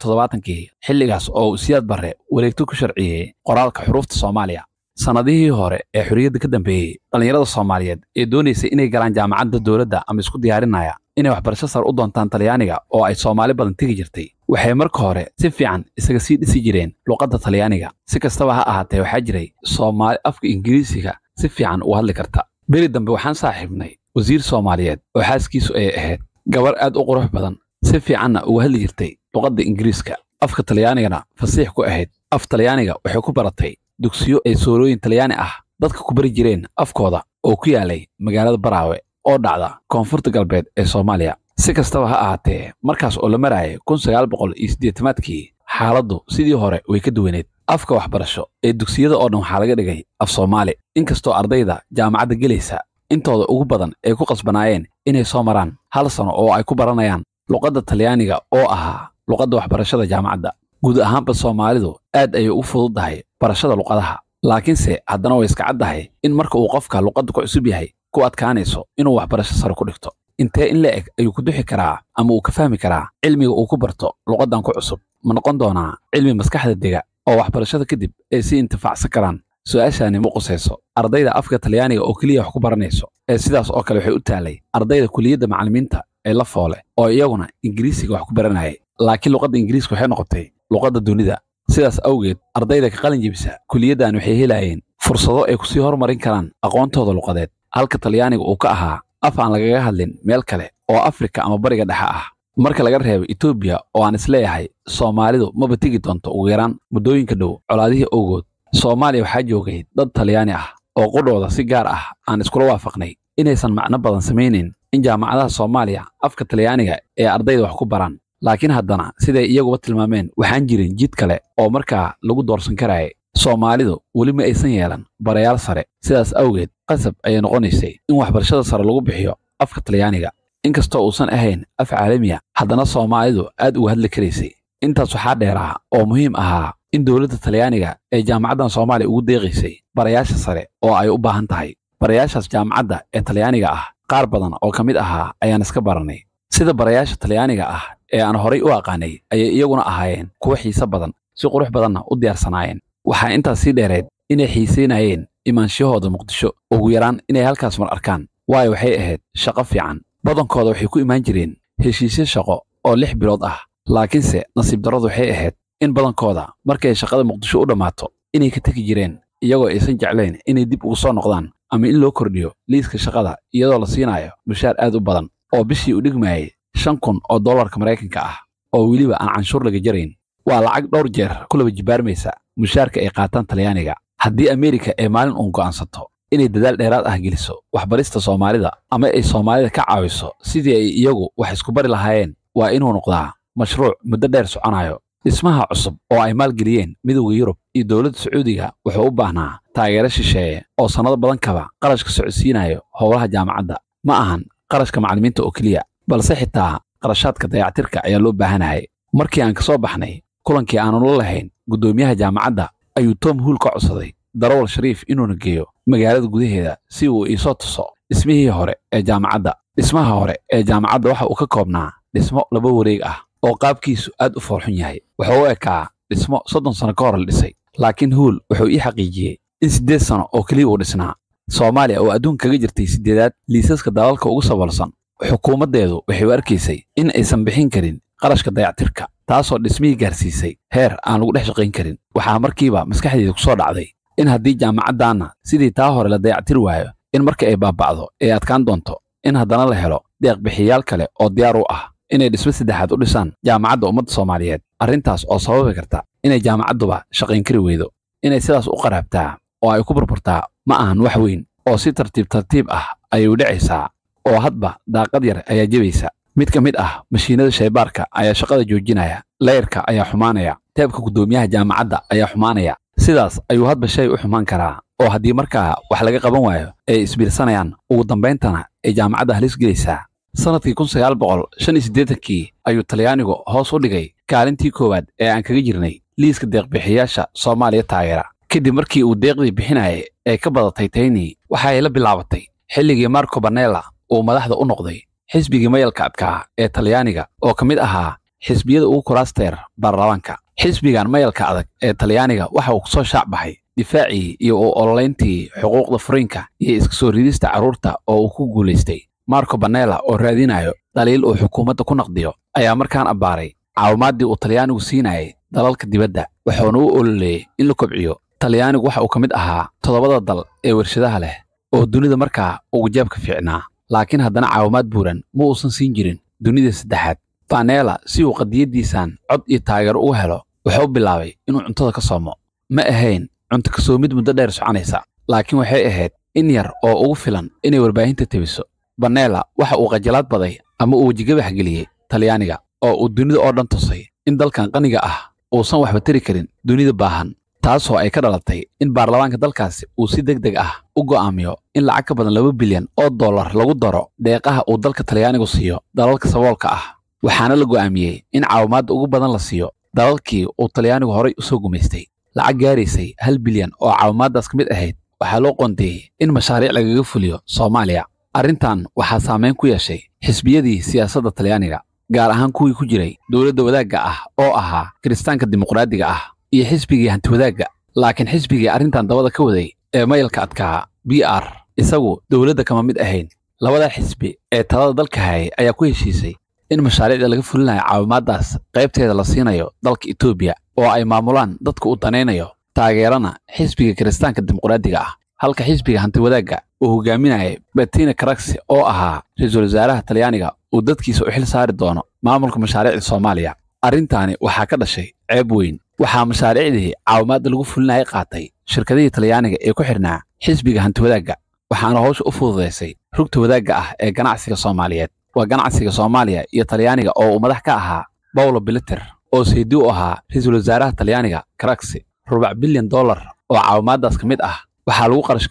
kii xilligaas oo siyaad barre wareegto ku sharciyey qoraalka xuruufta soomaaliya sannadihii hore ee xorriyadda ka dambeeyey dhallinyarada soomaaliyeed ee doonaysay inay galaan jaamacadda dowladda ama isku diyaarinaya inay waxbarasho sar u doontaan talyaaniga oo ay soomaali badan tegi jirtay waxay marka hore si fiican isaga sii dhisi jireen luqadda talyaaniga si kastaba ha ahaatee waxaa jiray soomaali afka ingiriisiga si fiican uga hadli karta beri dambe waxaan saaxiibnay wasiir soomaaliyeed oo xaaskiisu ay ahayd gabar aad u qurux badan si fiicanna uga hadli jirtay luqadda ingiriiska afka talyaanigana fasiix ku ahayd af talyaaniga waxay ku baratay dugsiyo ay soorooyin talyaani ah dadka ku bari jireen afkooda oo ku yaalay magaalada baraawe oo dhacda koonfurta galbeed ee soomaaliya si kastaba ha ahaatee markaas oo la maraayay kun sagaal boqol iyo siddeetamaadkii xaaladdu sidii hore way ka duwaneed afka waxbarasho ee dugsiyada oo dhan waxaa laga dhigay af soomaali inkastoo ardayda jaamacadda gelaysa intooda ugu badan ay ku qasbanaayeen inay soo maraan hal sano oo ay ku baranayaan luqadda talyaaniga oo ahaa luqadda waxbarashada jaamacadda guud ahaanba soomaalidu aad ayay u fududdahay barashada luqadaha laakiinse haddana way iska caddahay in marka uu qofka luqadda ku cusub yahay ku adkaanayso inuu waxbarasho sare ku dhigto intee in la eg ayuu ku duxi karaa ama uu ka fahmi karaa cilmiga uu ku barto luqaddan ku cusub ma noqon doonaa cilmi maskaxda dega oo waxbarashada kadib ay sii intifaacsan karaan su-aashaani ma qusayso ardayda afka talyaaniga oo keliya wax ku baranayso ee sidaas oo kale waxay u taalay ardayda kuliyadda macalimiinta ee la foole oo iyaguna ingiriisiga wax ku baranayay laakiin luqadda ingiriiska waxay noqotay luqadda dunida sidaas awgeed ardayda ka qalin jebisa kuliyaddan waxay helaayeen fursado ay kusii hormarin karaan aqoontooda luqadeed halka talyaaniga uu ka ahaa af aan lagaga hadlin meel kale oo afrika ama bariga dhexe ah marka laga reebo etoobiya oo aan isleeyahay soomaalidu maba tegi doonto ugu yaraan muddooyinka dhow colaadihii owgood soomaaliya waxaa joogay dad talyaani ah oo qudhooda si gaar ah aan iskula waafaqnay inaysan macno badan samaynayn in jaamacadaha soomaaliya afka talyaaniga ee ardayda wax ku baraan laakiin haddana siday iyaguba tilmaameen waxaan jirin jid kale oo markaa lagu doorsan karaya soomaalidu weli ma aysan yeelan barayaal sare sidaas awgeed qasab ayay noqonaysay in waxbarashada sare lagu bixiyo afka talyaaniga inkastoo uusan ahayn af caalamiya ah, haddana soomaalidu aad ugu hadli karaysay intaas waxaa dheeraa oo muhiim ahaa in dowladda talyaaniga ee jaamacaddan soomaaliya ugu deeqaysay barayaasha sare oo ay u baahan tahay barayaashaas jaamacadda ee talyaaniga ah qaar badan oo ka mid ahaa ayaan iska baranay sida barayaasha talyaaniga ah ee aan horay u aqaanay ayay iyaguna ahaayeen kuwa xiise badan si qurux badanna u diyaarsanaayeen waxaa intaas sii dheereed inay xiisaynaayeen imaanshiyahooda muqdisho ugu yaraan inay halkaas mar arkaan waayo waxay ahayd shaqo fiican badankooda waxay ku imaan jireen heshiisyo shaqo oo lix bilood ah laakiinse nasiib darradu waxay ahayd in badankooda markay shaqada muqdisho u dhammaato inay ka tegi jireen iyagoo aysan jeclayn inay dib ugu soo noqdaan ama in loo kordhiyo liiska shaqada iyadoo la siinayo mushaar aad u badan oo bishii u dhigmayay shan kun oo dollarka maraykanka ah oo weliba aan canshuur laga jarayn waa lacag dhowr jeer ku laba jibaarmaysa mushaarka ay qaataan talyaaniga haddii ameerika ee maalin uun go'aansato inay dadaal dheeraad ah geliso waxbarista soomaalida ama ay soomaalida ka caawiso sidii ay iyagu wax isku bari lahaayeen waa inuu noqdaa mashruuc muddo dheer soconayo dhismaha cusub oo ay maalgeliyeen midowda yurub iyo dowladda sacuudiga wuxuu u baahnaa taageero shisheeye oo sannado badan kaba qarashka socodsiinayo howlaha jaamacadda ma ahan qarashka macallimiinta oo keliya balse xitaa qarashaadka dayactirka ayaa loo baahanahay markii aan ka soo baxnay kulankii aanu la lahayn guddoomiyaha jaamacadda ayuu tom huul ka codsaday darawal shariif inuuna geeyo magaalada gudaheeda si uu iisoo tuso dhismihii hore ee jaamacadda dhismaha hore ee jaamacadda waxa uu ka koobnaa dhismo laba wareeg ah oo qaabkiisu aad u foorxun yahay wuxuu u ekaa dhismo soddon sano ka hor la dhisay laakiin huul wuxuu ii xaqiijiyey in siddeed sano oo keliya uu dhisnaa soomaaliya oo adduunka kaga jirtay siddeedaad liisaska dalalka ugu sabalsan xukuumaddeedu waxay u arkaysay in aysan bixin karin qarashka dayactirka taasoo dhismihii gaarsiisay heer aan lagu dhex shaqayn karin waxaa markiiba maskaxdeeda ku soo dhacday in haddii jaamacaddaanna sidii taa hore la dayactir waayo in marka ay baaba'do ay adkaan doonto in haddana la helo deeqbixiyayaal kale oo diyaar u ah inay dhismo saddexaad u dhisaan jaamacadda ummadda soomaaliyeed arrintaas oo sababi karta inay jaamacadduba shaqayn kari weydo inay sidaas u qaraabtaa oo ay ku burburtaa ma ahan wax weyn oo si tartiib tartiib ah ayay u dhacaysaa oo hadba daaqad yar ayaa jebaysa mid ka mid ah mashiinada shaybaarka ayaa shaqada joojinaya layarka ayaa xumaanaya teebka guddoomiyaha jaamacadda ayaa xumaanaya sidaas ayuu hadba shay u xumaan karaa oo haddii markaa wax laga qaban waayo ay isbiirsanayaan ugu dambayntana ay jaamacadda halis gelaysaa sanadkii kun sagaal boqol shan iyo siddeetankii ayuu talyaanigu hoos u dhigay kaalintii koowaad ee aan kaga jirnay liiska deeqbixiyaasha soomaaliya taageera kadib markii uu deeqdii bixinayay ee ka badatay tayni waxa ay la bilaabatay xilligii marko banella uu madaxda u noqday xisbigii mayalka adkaa ah ee talyaaniga oo ka mid ahaa xisbiyada ugu kuraasteer baarlamaanka xisbigan mayalka adag ee talyaaniga waxa uu kusoo shaac difaacii iyo u ololayntii xuquuqda furiinka iyo iska soo ridista carruurta oo uu ku guulaystay marco banella oo raadinayo dhaliil uu xukuumadda ku naqdiyo ayaa markaan abbaaray caawimaaddii uu talyaanigu siinayay dalalka dibadda wuxuuna u ololeeyey in la kobciyo talyaanigu waxa uu ka mid ahaa toddobada dal ee warshadaha leh oo dunida markaa ugu jeebka fiicnaa laakiin haddana caawimaad buuran ma uusan siin jirin dunida saddexaad banella si uu qadiyaddiisan cod iyo taageero uga helo waxau bilaabay inuu cuntada ka soomo ma ahayn cunto kasoomid muddo dheer soconaysa laakiin waxay ahayd in yar oo ugu filan inay warbaahinta tebiso baneela waxa uu khajalaad baday ama uu wejigabax geliyey talyaaniga oo uu dunida oo dhan tusay in dalkan qaniga ah uusan waxba tari karin dunida baahan taasoo ay ka dhalatay in baarlamaanka dalkaasi uu si deg deg ah u go'aamiyo in lacag ka badan laba bilyan oo dollar lagu daro deeqaha uu dalka talyaanigu siiyo dalalka saboolka ah waxaana la go'aamiyey in caawimaadda ugu badan la siiyo dalalkii uu talyaanigu horay u soo gumaystay lacag gaaraysay hal bilyan oo caawimaaddaas ka mid ahayd waxaa loo qoondeeyey in mashaariic lagaga fuliyo soomaaliya arrintan waxaa saameyn ku yeeshay xisbiyadii siyaasadda talyaaniga gaar ahaan kuwii ku jiray dowladda wadaagga ah oo ahaa kiristaanka dimuqraadiga ah iyo xisbigii hantiwadaagga laakiin xisbigii arrintan dabada ka waday ee mayalka adkaa b r isagu dowladda kama mid ahayn labada xisbi ee talada dalka hayay ayaa ku heshiisay in mashaariicda laga fulinayo caawimaaddaas qaybteeda la siinayo dalka etoobiya oo ay maamulaan dadka u danaynayo taageerana xisbiga kiristaanka dimuqraadiga ah halka xisbiga hanti wadaagga uu hogaaminayay batina karagsi oo ahaa ra-iisul wasaaraha talyaaniga uu dadkiisa u xil saari doono maamulka mashaariicda soomaaliya arrintaani waxaa ka dhashay ceeb weyn waxaa mashaariicdii caawimaadda lagu fulinayay qaatay shirkadihii talyaaniga ee ku xidhnaa xisbiga hanti wadaagga waxaana hawsha u fududaysay rugta wadaagga ah ee ganacsiga soomaaliyeed waa ganacsiga soomaaliya iyo talyaaniga oo uu madax ka ahaa bawlo bilater oo saydi u ahaa ra-iisul wasaaraha talyaaniga karagsi rubac bilyan dollar oo caawimaaddaas ka mid ah waxaa lagu qarash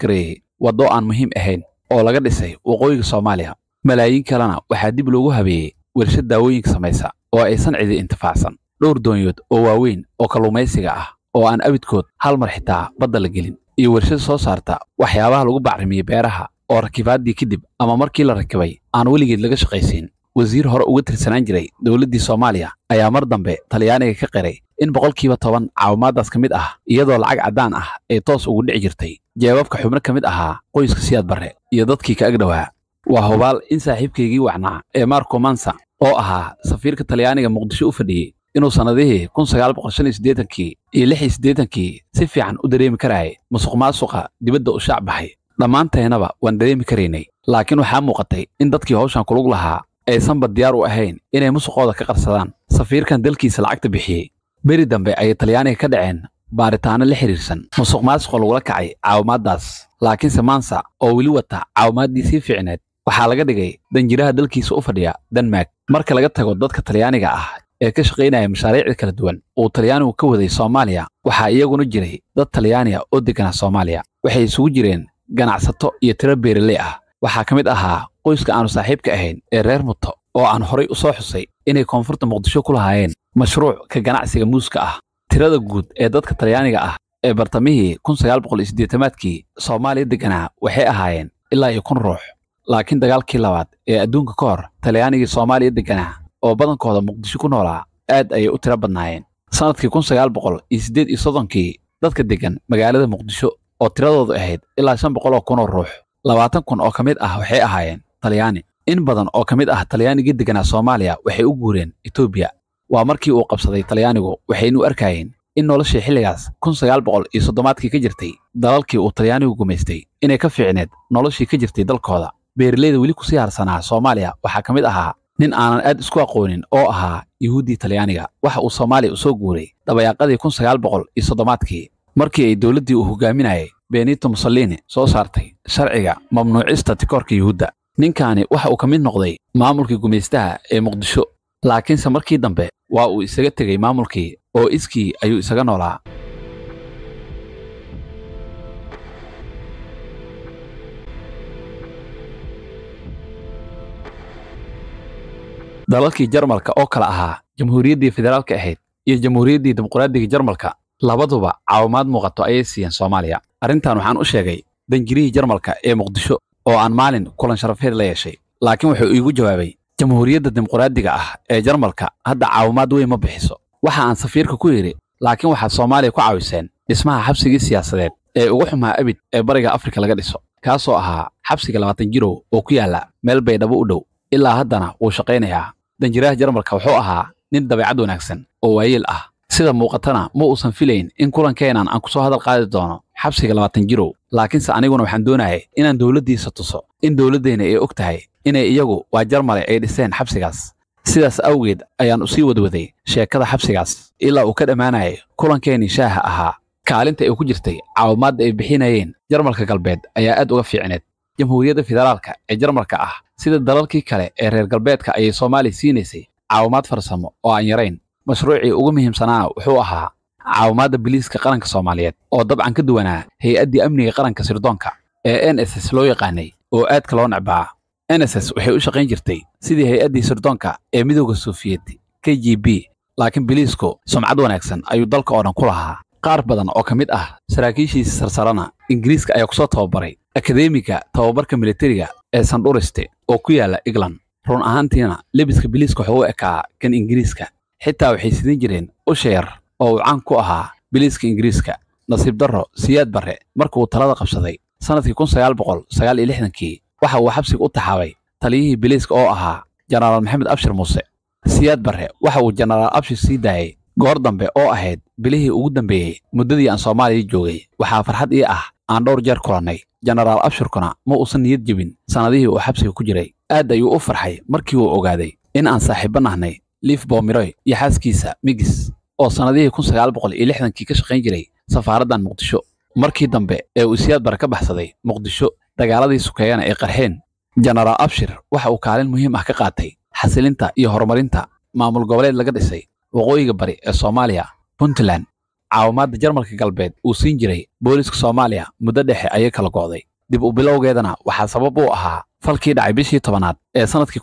waddo aan muhiim ahayn oo laga dhisay waqooyiga soomaaliya malaayiin kalena waxaa dib loogu habeeyey wersha daawooyinka samaysa oo aysan cidi intifaacsan dhowr doonyood oo waaweyn oo kalluumaysiga ah oo aan abidkood hal mar xitaa badda la gelin iyo wershad soo saarta waxyaabaha lagu bacrimiyey beeraha oo rakibaaddii kadib ama markii la rakibay aan weligeed laga shaqaysiin wasiir hore uga tirsanaan jiray dowladdii soomaaliya ayaa mar dambe talyaaniga ka qiray in boqolkiiba toban caawimaaddaas ka mid ah iyadoo lacag caddaan ah ay toos ugu dhici jirtay jeebabka xubno ka mid ahaa qoyska siyaad barre iyo dadkii ka agdhowaa waa hobaal in saaxiibkaygii wacnaa ee marko mansa oo ahaa safiirka talyaaniga muqdisho u fadhiyey inuu sannadihii kun kii iyo lix iyo siddeetankii si fiican u dareemi karaayay musuq maasuqa dibadda u shaac baxay dhammaantaynaba waan dareemi karaynay laakiin waxaa muuqatay in dadkii hawshan kulug lahaa aysanba diyaar u ahayn inay musuqooda ka qarsadaan safiirkan dalkiisa lacagta bixiyey beri dambe ayay talyaaniga ka dhaceen baaritaano la xiriirsan musuq maasuqa lagula kacay caawimaaddaas laakiinse maansa oo weli wata caawimaaddii sii fiicneed waxaa laga dhigay danjiraha dalkiisa u fadhiya denmark marka laga tago dadka talyaaniga ah ee ka shaqaynaya mashaariicda kala duwan uu talyaanigu ka waday soomaaliya waxaa iyaguna jiray dad talyaaniga oo deggana soomaaliya waxay isugu jireen ganacsato iyo tiro beereley ah waxaa ka mid ahaa qoyska aanu saaxiibka ahayn ee reer muto oo aan horay u soo xusay inay koonfurta muqdisho ku lahaayeen mashruuc ka ganacsiga muuska ah tirada guud ee dadka talyaaniga ah ee bartamihii kun sagaal boqol iyo soomaaliya degganaa waxay ahaayeen ilaa iyo kun ruux laakiin dagaalkii labaad ee adduunka ka hor talyaanigii soomaaliya degganaa oo badankooda muqdisho ku noolaa aad ayay u tiro badnaayeen sannadkii kun sagaal boqol iyo siddeed iyo soddonkii dadka deggan magaalada muqdisho oo tiradoodu ahayd ilaa shan boqol oo kun oo ruux labaatan kun oo ka mid ah waxay ahaayeen talyaani in badan oo ka mid ah talyaanigii degganaa soomaaliya waxay u guureen etoobiya waa markii uu qabsaday talyaanigu waxayna u arkayeen in noloshii xilligaas kun sagaal boqol iyo soddomaadkii ka jirtay dalalkii uu talyaanigu gumaystay inay ka fiicneed noloshii ka jirtay dalkooda beeraleyda weli ku sii harsanaa soomaaliya waxaa ka mid ahaa nin aanan aad isku aqoonin oo ahaa yuhuuddii talyaaniga waxa uu soomaaliya u soo guuray dabayaaqadii kun sagaal boqol iyo soddomaadkii markii ay dowladdii uu hoggaaminayay benito mussolini soo saartay sharciga mamnuucista tikoorka yuhuudda ninkaani waxa uu ka mid noqday maamulkii gumaystaha ee muqdisho laakiinse markii dambe waa uu isaga tegey maamulkii oo iskii ayuu isaga noolaa dalalkii jarmalka oo kale ahaa jamhuuriyaddii federaalka ahayd iyo jamhuuriyaddii dimuqraadiga jarmalka labaduba caawimaad muuqato ayay siiyeen soomaaliya arrintan waxaan u sheegay danjirihii jarmalka ee muqdisho oo aan maalin kulan sharafeed la yeeshay laakiin wuxuu iigu jawaabay jamhuuriyadda dimuqraadiga ah ee jarmalka hadda caawimaad weyn ma bixiso waxa aan safiirka ku yidhi laakiin waxaad soomaaliya ku caawiseen dhismaha xabsigii siyaasadeed ee ugu xumaa abid ee bariga afrika laga dhiso kaasoo ahaa xabsiga labaatan jirow oo ku yaalla meel baydhabo u dhow ilaa haddana wuu shaqaynayaa danjiraha jarmalka wuxuu ahaa nin dabeecad wanaagsan oo waayiil ah sida muuqatana ma uusan filayn in kulankeenan aan ku soo hadal qaadi doono xabsiga labaatan jirow laakiinse aniguna waxaan doonayay inaan dowladdiisa tuso in dowladdeenna ay og tahay inay iyagu waa jarmale ay dhiseen xabsigaas sidaas awgeed ayaan u sii wadwaday sheekada xabsigaas ilaa uu ka dhammaanayay kulankeenii shaaha ahaa kaalinta ay ku jirtay caawimaadda ay bixinayeen jarmalka galbeed ayaa aad uga fiicneed jamhuuriyadda federaalka ee jarmalka ah sida dalalkii kale ee reer galbeedka ayay soomaaliya siinaysay caawimaad farsamo oo aan yarayn mashruucii ugu muhiimsanaa wuxuu ahaa caawimaadda biliiska qaranka soomaaliyeed oo dabcan ka duwanaa hay-addii amniga qaranka sirdoonka ee n s s loo yaqaanay oo aadka loo necbaa nss waxay u shaqayn jirtay sidii hay-addii sirdoonka ee midooda sofiyeed k g b laakiin biliisku sumcad wanaagsan ayuu dalka oo dhan ku lahaa qaar badan oo ka mid ah saraakiishiisa sarsarana ingiriiska ayaa kusoo tababaray akademiga tababarka milatariga ee sandhuriste oo ku yaalla england run ahaantiina lebiska biliiska waxuu u ekaa kan ingiriiska xitaa waxay sidin jireen usheer oo uu caan ku ahaa biliiska ingiriiska nasiib darro siyaad barre markuu talada qabsaday sannadkii kun sagaal boqol sagaal iyo lixdankii waxa uu xabsiga u taxaabay taliyihii biliiska oo ahaa jenaraal maxamed abshir muuse siyaad barre waxa uu jenaraal abshir sii daayay goor dambe oo ahayd bilihii ugu dambeeyey muddadii aan soomaaliya joogay waxaa farxad ii ah aan dhowr jeer kulannay jenaraal abshirkuna ma uusan niyad jebin sannadihii uu xabsiga ku jiray aad ayuu u farxay markii uu ogaaday in aan saaxiibba nahnay liif boomiroy iyo xaaskiisa migis oo sannadihii kun sagaal boqol iyo lixdankii ka shaqayn jiray safaaraddan muqdisho markii dambe ee uu siyaad bare ka baxsaday muqdisho dagaaladii sukeeyana ay qarxeen jenaraal abshir waxa uu kaalin muhiim ah ka qaatay xasilinta iyo horumarinta maamul goboleed laga dhisay waqooyiga bari ee soomaaliya puntland caawimaadda jarmalka galbeed uu siin jiray booliiska soomaaliya muddo dhexe ayay kala go'day dib u bilowgeedana waxaa sabab uu ahaa falkii dhacay bishii tobanaad ee sannadkii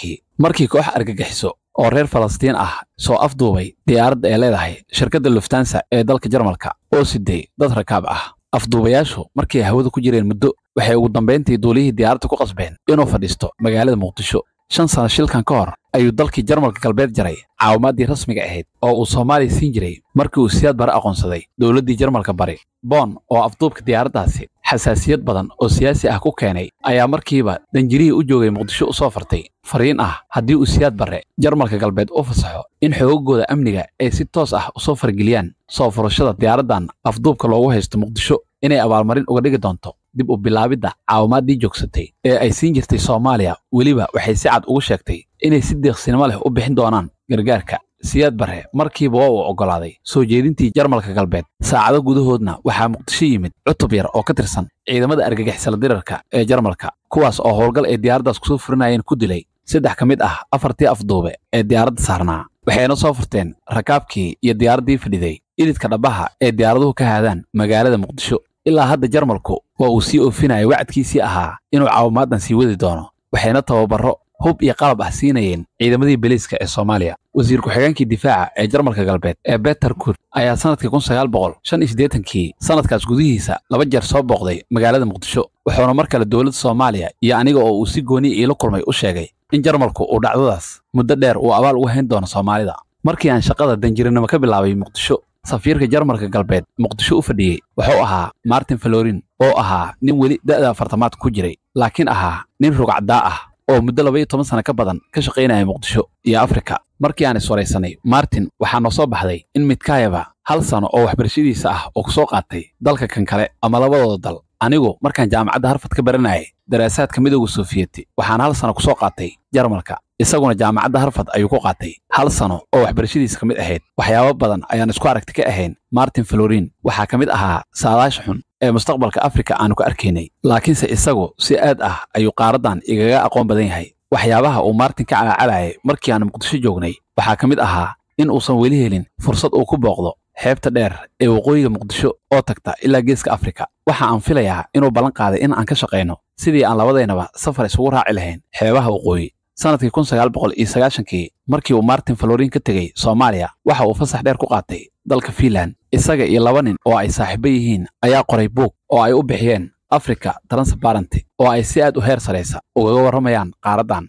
kii markii koox argagixiso oo reer falastiin ah soo afduubay diyaaradda ay leedahay shirkadda luftaansa ee dalka jarmalka oo siday dad rakaab ah afduubayaashu markay hawada ku jireen muddo waxay ugu dambayntii duuliyihii diyaaradda ku qasbeen inuu fadhiisto magaalada muqdisho shan sano shilkan ka hor ayuu dalkii jarmalka galbeed jaray caawimaaddii rasmiga ahayd oo uu soomaaliya siin jiray markii uu siyaad bare aqoonsaday dowladdii jarmalka bari boon oo afduubka diyaaraddaasi xasaasiyad badan oo siyaasi ah ku keenay ayaa markiiba danjirihii u joogay muqdisho u soo fartay fariin ah haddii uu siyaad barre jarmalka galbeed u fasaxo in xoogagooda amniga ay si toos ah u soo fargeliyaan soo furashada diyaaraddan afduubka loogu haysto muqdisho inay abaalmarin uga dhigi doonto dib u bilaabidda caawimaadii joogsatay ee ay siin jirtay soomaaliya weliba waxay si cad ugu sheegtay inay si deeqsinimo leh u bixin doonaan gargaarka siyaad barre markiiba waa uu oggolaaday soo jeedintii jarmalka galbeed saacado gudahoodna waxaa muqdisho yimid cutub yar oo ka tirsan ciidamada argagixisal dirarka ee jarmalka kuwaas oo howlgal ay diyaaraddaas kusoo furinayeen ku dilay saddex ka mid ah afartii afduube ee diyaaradda saarnaa waxayna soo furteen rakaabkii iyo diyaaraddii fadhiday ididka dhabbaha ee diyaaraduhu ka haadaan magaalada muqdisho ilaa hadda jarmalku waa uu sii oofinayay wacadkiisii ahaa inuu caawimaaddan sii wadi doono waxayna tababarro hub iyo qalab ah siinayeen ciidamadii biliiska ee soomaaliya wasiir ku-xigeenkii difaaca ee jarmalka galbeed ee beter kut ayaa sannadkii kun sagaal boqol shan iyo siddeetankii sannadkaas gudihiisa laba jeer soo booqday magaalada muqdisho wuxuuna mar kale dowladda soomaaliya iyo aniga oo uu si gooni iila kulmay u sheegay in jarmalku uu dhacdadaas muddo dheer uu abaal uga hayn doono soomaalida markii aan shaqada danjirinimo ka bilaabay muqdisho safiirka jarmalka galbeed muqdisho u fadhiyey wuxuu ahaa martin falorin oo ahaa nin weli da'da afartamaad ku jiray laakiin ahaa nin rogcaddaa ah oo muddo labaiyo toban sano ka badan ka shaqaynaya muqdisho iyo afrika markii aan is waraysanay martin waxaa noo soo baxday in midkayaba hal sano oo waxbarashadiisa ah oo ku soo qaatay dalka kan kale ama labadooda dal anigu markaan jaamacadda harfad ka baranayay daraasaadka midooda sofiyeeti waxaan hal sano ku soo qaatay jarmalka isaguna jaamacadda harfad ayuu ku qaatay hal sano oo waxbarashadiisa ka mid ahayd waxyaabo badan ayaan isku aragti ka ahayn martin floriin waxaa ka mid ahaa saadaasha xun ee mustaqbalka afrika aanu ka arkaynay laakiinse isagu si aad ah ayuu qaaraddan igaga aqoon badan yahay waxyaabaha uu maartin ka calaacalayay markii aanu muqdisho joognay waxaa ka mid ahaa in uusan weli helin fursad uu ku booqdo xeebta dheer ee waqooyiga muqdisho oo tagta ilaa geeska afrika waxa aan filayaa inuu ballan qaaday in aan ka shaqayno sidii aan labadaynaba safar isugu raaci lahayn xeebaha waqooyi sanadkii kun sagaal boqol iyo sagaashankii markii uu martin falorin ka tegey soomaaliya waxa uu fasax dheer ku qaatay dalka fiinland isaga iyo laba nin oo ay saaxiibo yihiin ayaa qoray buug oo ay u bixiyeen afrika transbaranty oo ay si aad u heer saraysa ugaga warramayaan qaaraddan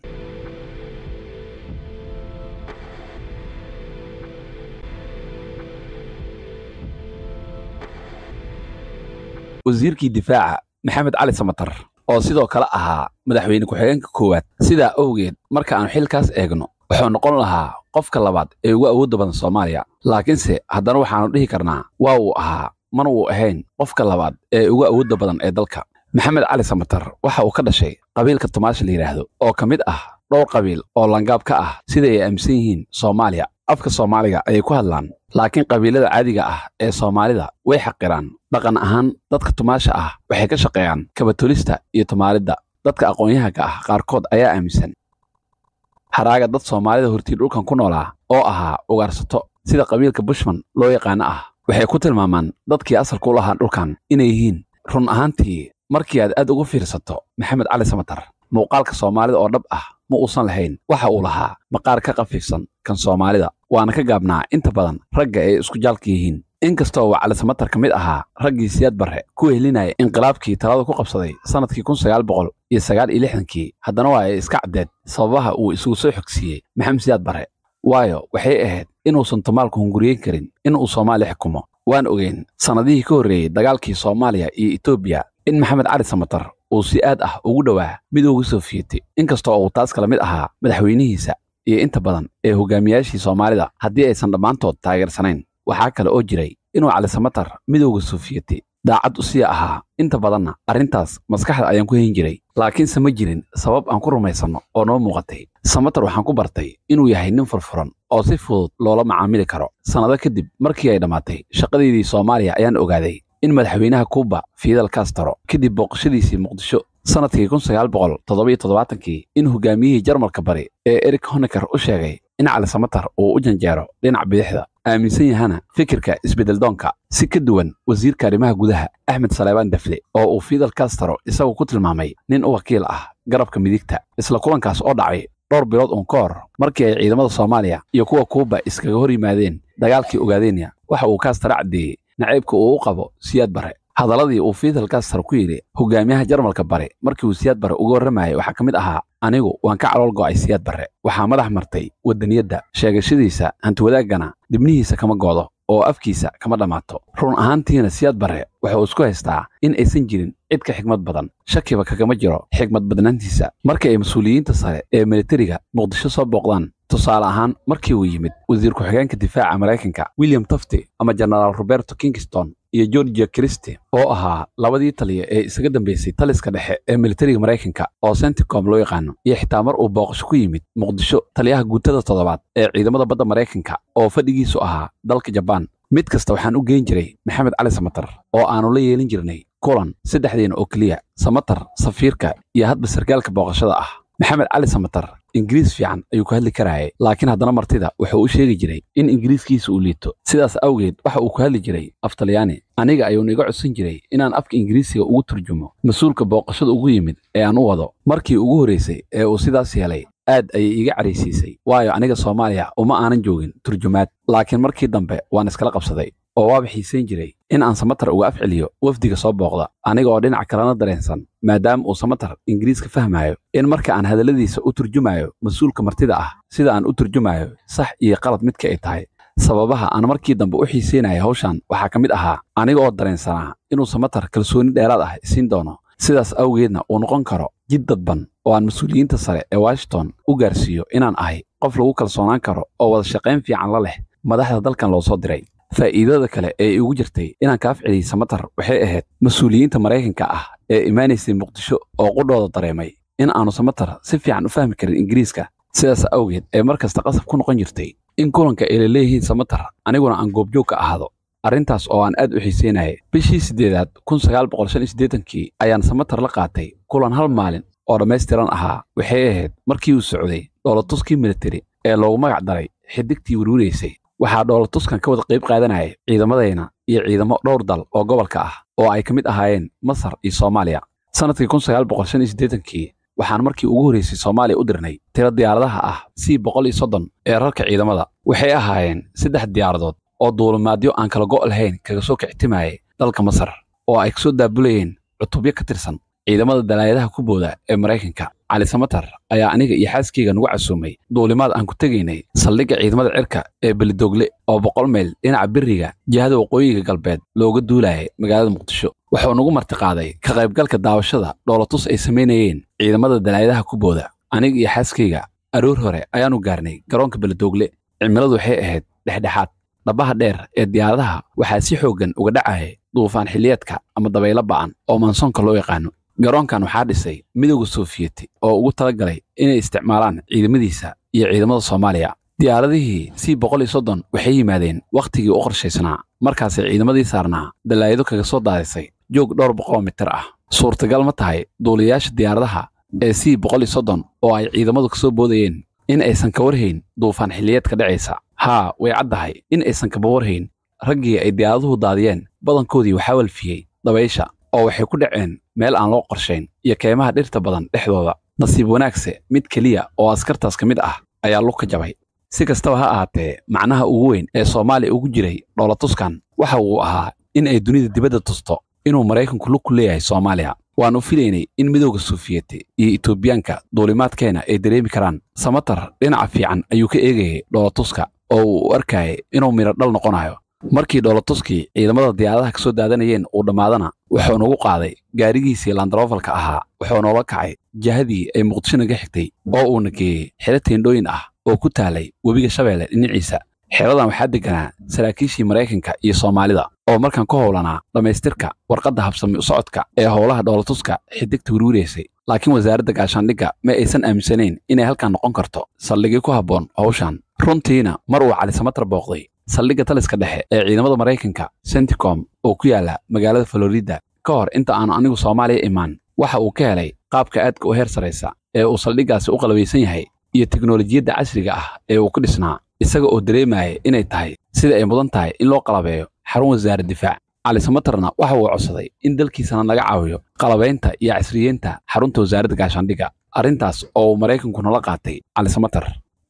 wasiirkii difaaca maxamed cali samatar oo sidoo kale ahaa madaxweyne ku-xigeenka koowaad sidaa awgeed marka aanu xilkaas eegno wuxuu noqon lahaa qofka labaad ee ugu awoodda badan soomaaliya laakiinse haddana waxaannu dhihi karnaa waa uu ahaa mana uu ahayn qofka labaad ee ugu awoodda badan ee dalka maxamed cali samatar waxa uu ka dhashay qabiilka tomaash la yidhaahdo oo ka mid ah dhowr qabiil oo langaab ka ah siday ay aaminsan yihiin soomaaliya afka soomaaliga ayay ku hadlaan laakiin qabiilada caadiga ah ee soomaalida way xaqiraan dhaqan ahaan dadka tumaasha ah waxay ka shaqeeyaan kabatolista iyo tumaalidda dadka aqoon-yahanka ah qaarkood ayaa aaminsan haraaga dad soomaalida hortii dhulkan ku noolaa oo ahaa ugaarsato sida qabiilka bushman loo yaqaano ah waxay ku tilmaamaan dadkii asalku lahaa dhulkan inay yihiin run ahaantii markii aad aad ugu fiirsato maxamed cali samatar muuqaalka soomaalida oo dhab ah ma uusan lahayn waxa uu lahaa maqaar ka qafiifsan caafimaadkan soomaalida waana ka gaabnaa inta badan ragga ay isku jaalka yihiin inkasta oo cali samatar ka mid ahaa raggii siyaad barre ku helinaya inqilaabkii talada ku qabsaday sannadkii kun sagaal boqol iyo sagaal iyo lixdankii haddana waa ay iska caddeed sababaha uu isugu soo xogsiiyey maxamed siyaad barre waayo waxay ahayd inuusan tumaalku hunguriyeyn karin in uu soomaaliya xukumo waan ogeyn sannadihii ka horreeyey dagaalkii soomaaliya iyo etoobiya in maxamed cali samatar uu si aad ah ugu dhowaa midooga soofiyeti inkasta oo uu taas kala mid ahaa madaxweynihiisa iyo inta badan ee hogaamiyaashii soomaalida haddii aysan dhammaantood taageersanayn waxaa kale oo jiray inuu cali samatar midowda suufiyati daacad usiya ahaa inta badanna arrintaas maskaxda ayaan ku hayn jiray laakiinse ma jirin sabab aan ku rumaysanno oo noo muuqatay samatar waxaan ku bartay inuu yahay nin furfuran oo si fudud loola macaamili karo sannado kadib markii ay dhammaatay shaqadaydii soomaaliya ayaan ogaaday in madaxweynaha kuuba fidal castaro kadib booqashadiisii muqdisho sanadkii kii in hogaamiyihii jarmalka bari ee erik honeker u sheegay in cali samatar uu u janjeero dhinac bidixda aaminsan yahana fikirka isbeddeldoonka si ka duwan wasiirka arrimaha gudaha axmed saleebaan dafle oo uu fidal kastaro isagu ku tilmaamay nin u wakiil ah garabka midigta isla kulankaas oo dhacay dhowr bilood uun ka hor markii ay ciidamada soomaaliya iyo kuwa kuuba iskaga hor yimaadeen dagaalkii ogaadenya waxa uu kaastara caddeeyey nacaybka uu u qabo siyaad bare hadalladii uu fiidalkaas sar ku yidhi hoggaamiyaha jarmalka bare markii uu siyaad bare uga warramayay waxaa ka mid ahaa anigu waan ka calool go'ay siyaad barre waxaa madax martay waddaniyadda sheegashadiisa hantiwadaaggana dibnihiisa kama goodo oo afkiisa kama dhammaato run ahaantiina siyaad barre wuxuu isku haystaa in aysan jirin cid ka xigmad badan shakiba kagama jiro xigmad badnaantiisa markii ay mas-uuliyiinta sare ee militariga muqdisho soo booqdaan tusaale ahaan markii uu yimid wasiir ku-xigeenka difaaca maraykanka william tafte ama jenaraal roberto kingston iyo georgia christi oo ahaa labadii taliya ee isaga dambaysay taliska dhexe ee militariga maraykanka oo senticom loo yaqaano iyo xitaa mar uu booqasho ku yimid muqdisho taliyaha guutada toddobaad ee ciidamada badda maraykanka oo fadhigiisu ahaa dalka jabaan mid kasta waxaan u geyn jiray maxamed cali samatar oo aannu la yeelin jirnay kulan saddexdeena oo keliya samatar safiirka iyo hadba sarkaalka booqashada ah maxamed cali samatar ingiriis fiican ayuu ka hadli karaayay laakiin haddana martida wuxuu u sheegi jiray in ingiriiskiisa uu liito sidaas awgeed waxa uu ku hadli jiray aftalyaani aniga ayuu niga codsan jiray inaan afka ingiriisiga ugu turjumo mas-uulka booqashada ugu yimid ee aan u wado markii ugu horreysay ee uu sidaas yeelay aad ayay iga caraysiisay waayo aniga soomaaliya uma aanan joogin turjumaad laakiin markii dambe waan iskala qabsaday oo waaba xiisayn jiray in aan samatar uga af celiyo wafdiga soo booqda aniga oo dhinac kalena dareensan maadaama uu samatar ingiriiska fahmaayo in marka aan hadalladiisa u turjumaayo mas-uulka martida ah sida aan u turjumayo sax iyo qalad midka ay tahay sababaha aan markii dambe u xiisaynaya hawshan waxaa ka mid ahaa aniga oo dareensanaa inuu samatar kalsooni dheeraad ah isiin doono sidaas awgeedna uu noqon karo jid dadban oo aan mas-uuliyiinta sare ee washington u gaarsiiyo inaan ahay qof lagu kalsoonaan karo oo wada shaqayn fiican la leh madaxda dalkan loo soo diray faa'iidada kale ee igu jirtay inaan kaa ficiliyey samatar waxay ahayd mas-uuliyiinta maraykanka ah ee imaanaysay muqdisho oo qudhooda dareemay in aanu samatar si fiican u fahmi karin ingiriiska sidaas awgeed ee mar kasta qasab ku noqon jirtay in kulanka ay la leeyihiin samatar aniguna aan goobjoog ka ahaado arrintaas oo aan aad u xiiseynahay bishii siddeedaad kun sagaal boqol shan iyo siddeetankii ayaan samatar la qaatay kulan hal maalin oo dhammaystiran ahaa waxay ahayd markii uu socday dhoolotuskii milatari ee loogu magac daray xidigtii werwiraysay waxaa dhoola tuskan ka wada qayb qaadanayay ciidamadayna iyo ciidamo dhowr dal oo gobolka ah oo ay ka mid ahaayeen masar iyo soomaaliya sannadkii kii waxaan markii ugu horreysay soomaaliya u dirnay tiro diyaaradaha ah sii c boqoliyosoddon ee rarka ciidamada waxay ahaayeen saddex diyaaradood oo duulimaadyo aan kala go' lahayn kaga soo kicitimaayay dalka masar oo ay kasoo daabulayeen cutubyo ka tirsan ciidamada dalaayadaha ku booda ee maraykanka cali samatar ayaa aniga iyo xaaskayga nugu casuumay duulimaad aan ku tegaynay saldhigga ciidamada cirka ee belidoogle oo boqol mayl dhinaca beriga jihada waqooyiga galbeed looga duulayay magaalada muqdisho wuxuu nagu martiqaaday ka qaybgalka daawashada dhoolatus ay samaynayeen ciidamada dalaayadaha ku booda aniga iyo xaaskayga aroor hore ayaannu gaarnay garoonka beledoogle cimiladu waxay ahayd dhexdhexaad dhabbaha dheer ee diyaaradaha waxaa si xooggan uga dhacayay duufaan xilliyeedka ama dabaylo ba'an oo maansoonka loo yaqaano garoonkan waxaa dhisay midooda soofiyeti oo ugu talagalay inay isticmaalaan ciidamadiisa iyo ciidamada soomaaliya diyaaradihii sii boqol iyo soddon waxay yimaadeen wakhtigii u qorshaysnaa markaasay ciidamadii saarnaa dalaayado kaga soo daadisay joog dhowr boqoo mitir ah suurtagal ma tahay duuliyayaasha diyaaradaha ee sii boqol iyo soddon oo ay ciidamadu kasoo boodayeen in aysan ka warhayn duufaan xilliyeedka dhacaysa haa way caddahay in aysan kaba warhayn raggii ay diyaaraduhu daadiyeen badankoodii waxaa walfiyey dabaysha oo waxay ku dhaceen meel aan loo qorshayn iyo keymaha dhirta badan dhexdooda nasiib wanaagse mid keliya oo askartaas ka mid ah ayaa lug ka jabay si kastaba ha ahaatee macnaha ugu weyn ee soomaaliya ugu jiray dhoolatuskan waxa uu ahaa in ay dunida dibadda tusto inuu maraykanku lug ku leeyahay soomaaliya waannu filaynay in midooda suufiyeete iyo etoobiyaanka duulimaadkeena ay dareemi karaan samatar dhinaca fiican ayuu ka eegayay dhoolatuska oo uu u arkaayay inuu midho dhal noqonayo markii dhoolatuskii ciidamada diyaaradaha ka soo daadanayeen uu dhammaadana wuxuu nagu qaaday gaarigiisii landarofalka ahaa wuxuu noola kacay jahadii ay muqdisho naga xigtay oo uuna geeyey xero teendhooyin ah oo ku taalay webiga shabeelle dhinaciisa xeebadan waxaa degganaa saraakiishii maraykanka iyo soomaalida oo markan ku howlanaa dhammaystirka warqadda habsami u socodka ee howlaha dhoolatuska xidigta wirwiraysay laakiin wasaaradda gaashaandhigga ma aysan aaminsanayn inay halkaan noqon karto saldhigii ku habboon hawshan runtiina mar uu cali samatar booqday saldhigga taliska dhexe ee ciidamada maraykanka senticom oo ku yaalla magaalada florida ka hor inta aanu anigu soomaaliya imaan waxa uu ka helay qaabka aadka u heer saraysa ee uu saldhiggaasi u qalabaysan yahay iyo tiknolojiyadda casriga ah ee uu ku dhisnaa isaga oo dareemaya inay tahay sida ay mudan tahay in loo qalabeeyo xarun wasaara difaac cali samatarna waxa uu codsaday in dalkiisana laga caawiyo qalabaynta iyo casriyeynta xarunta wasaaradda gaashaandhigga arrintaas oo uu maraykanku nala qaatay cali samatar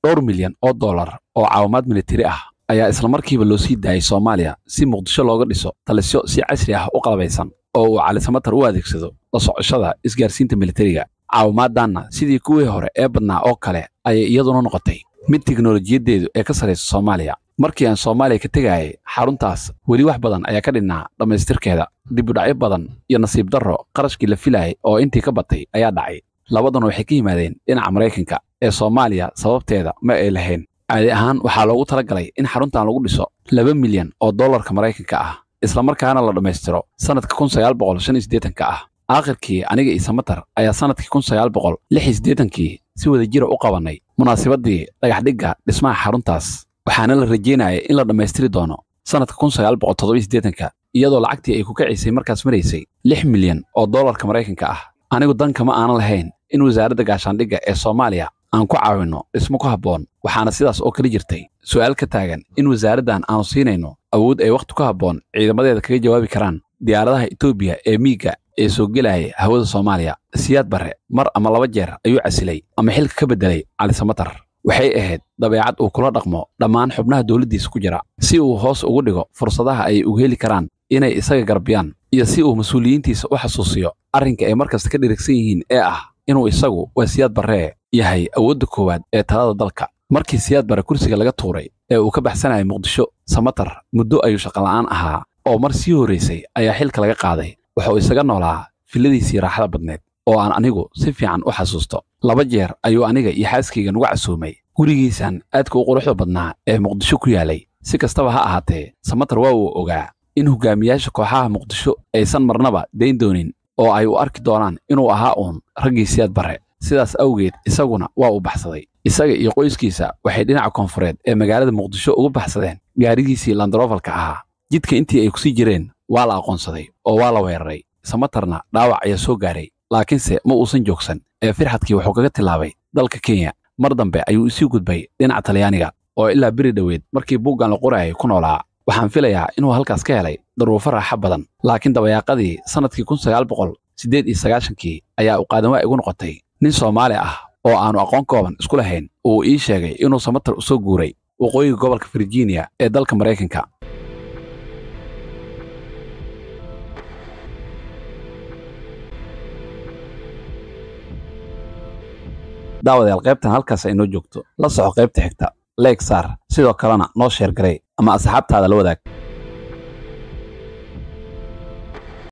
dhowr milyan oo dollar oo caawimaad militari ah ayaa islamarkiiba loo sii daayay soomaaliya si muqdisho looga dhiso talisyo si casri ah u qalabaysan oo uu calisamatar u adeegsado la socoshada isgaarsiinta milatariga caawimaaddanna sidii kuwii hore ee badnaa oo kale ayay iyaduna noqotay mid teknolojiyaddeedu ee ka sarraysa soomaaliya markii aan soomaaliya ka tegayay xaruntaas weli wax badan ayaa ka dhinnaa dhammaystirkeeda dibudhacyo badan iyo nasiib darro qarashkii la filayay oo intii ka batay ayaa dhacay labaduna waxay ka yimaadeen dhinaca maraykanka ee soomaaliya sababteeda ma ay lahayn caadi ahaan waxaa loogu talagalay in xaruntan lagu dhiso laba milyan oo dollarka maraykanka ah islamarkaana la dhammaystiro sannadka kun sagaal boqol shan iyo siddeetanka ah aakhirkii aniga iyo samatar ayaa sannadkii kun sagaal boqol lix iyo siddeetankii si wada jira ah u qabannay munaasibaddii dhagaxdhigga dhismaha xaruntaas waxaana la rajaynaya in la dhammaystiri doono sannadka kun sagaal boqol toddobiyo siddeetanka iyadoo lacagtii ay ku kacaysay markaas maraysay lix milyan oo dollarka maraykanka ah anigu dan kama aanan lahayn in wasaaradda gaashaandhigga ee soomaaliya aan ku caawinno dhismo ku habboon waxaana sidaas oo kala jirtay su'aal ka taagan in wasaaraddan aanu siinayno awood ay wakhti ku habboon ciidamadeeda kaga jawaabi karaan diyaaradaha etoobiya ee miigga ee soo gelaya hawada soomaaliya siyaad barre mar ama laba jeer ayuu casilay ama xilka ka beddelay cali samatar waxay ahayd dabeecad uu kula dhaqmo dhammaan xubnaha dowladdiisa ku jira si uu hoos ugu dhigo fursadaha ay ugu heli karaan inay isaga garbiyaan iyo si uu mas-uuliyiintiisa u xasuusiyo arrinka ay markasta ka dhirigsan yihiin ee ah inuu isagu waa siyaad barree yahay awoodda koowaad ee talada dalka markii siyaad bare kursiga laga tuuray ee uu ka baxsanayay muqdisho samatar muddo ayuu shaqola'aan ahaa oo mar sii horraysay ayaa xilka laga qaaday wuxuu isaga noolaa filladiisii raaxada badneed oo aan anigu si fiican u xasuusto laba jeer ayuu aniga iyo xaaskayga nuga casuumay gurigiisan aadka u quruxda badnaa ee muqdisho ku yaalay si kastaba ha ahaatee samatar waa uu ogaa in hoggaamiyaasha kooxaha muqdisho aysan marnaba dayn doonin oo ay u arki doonaan inuu ahaa uun raggii siyaad bare sidaas awgeed isaguna waa uu baxsaday isaga iyo qoyskiisa waxay dhinaca koonfureed ee magaalada muqdisho uga baxsadeen gaarigiisii landrofalka ahaa jidka intii ay kusii jireen waa la aqoonsaday oo waa la weeraray samatarna dhaawac ayaa soo gaaray laakiinse ma uusan joogsan ee firxadkii wuxuu kaga tilaabay dalka kenya mar dambe ayuu isii gudbay dhinaca talyaaniga oo ilaa beri dhoweed markii buuggan la qoraayay ku noolaa waxaan filayaa inuu halkaas ka helay daruufo raaxo badan laakiin dabayaaqadii sannadkii kun sagaal boqol siddeed iyo sagaashankii ayaa u qaadanwaa igu noqotay nin soomaali ah oo aanu aqoon kooban isku lahayn uu ii sheegay inuu samatar u soo guuray waqooyiga gobolka virginia ee dalka maraykanka daawadayaal qaybtan halkaas ay noo joogto la soco qaybta xigta leeg saar sidoo kalena noo sheer garey ama asxaabtaada la wadaag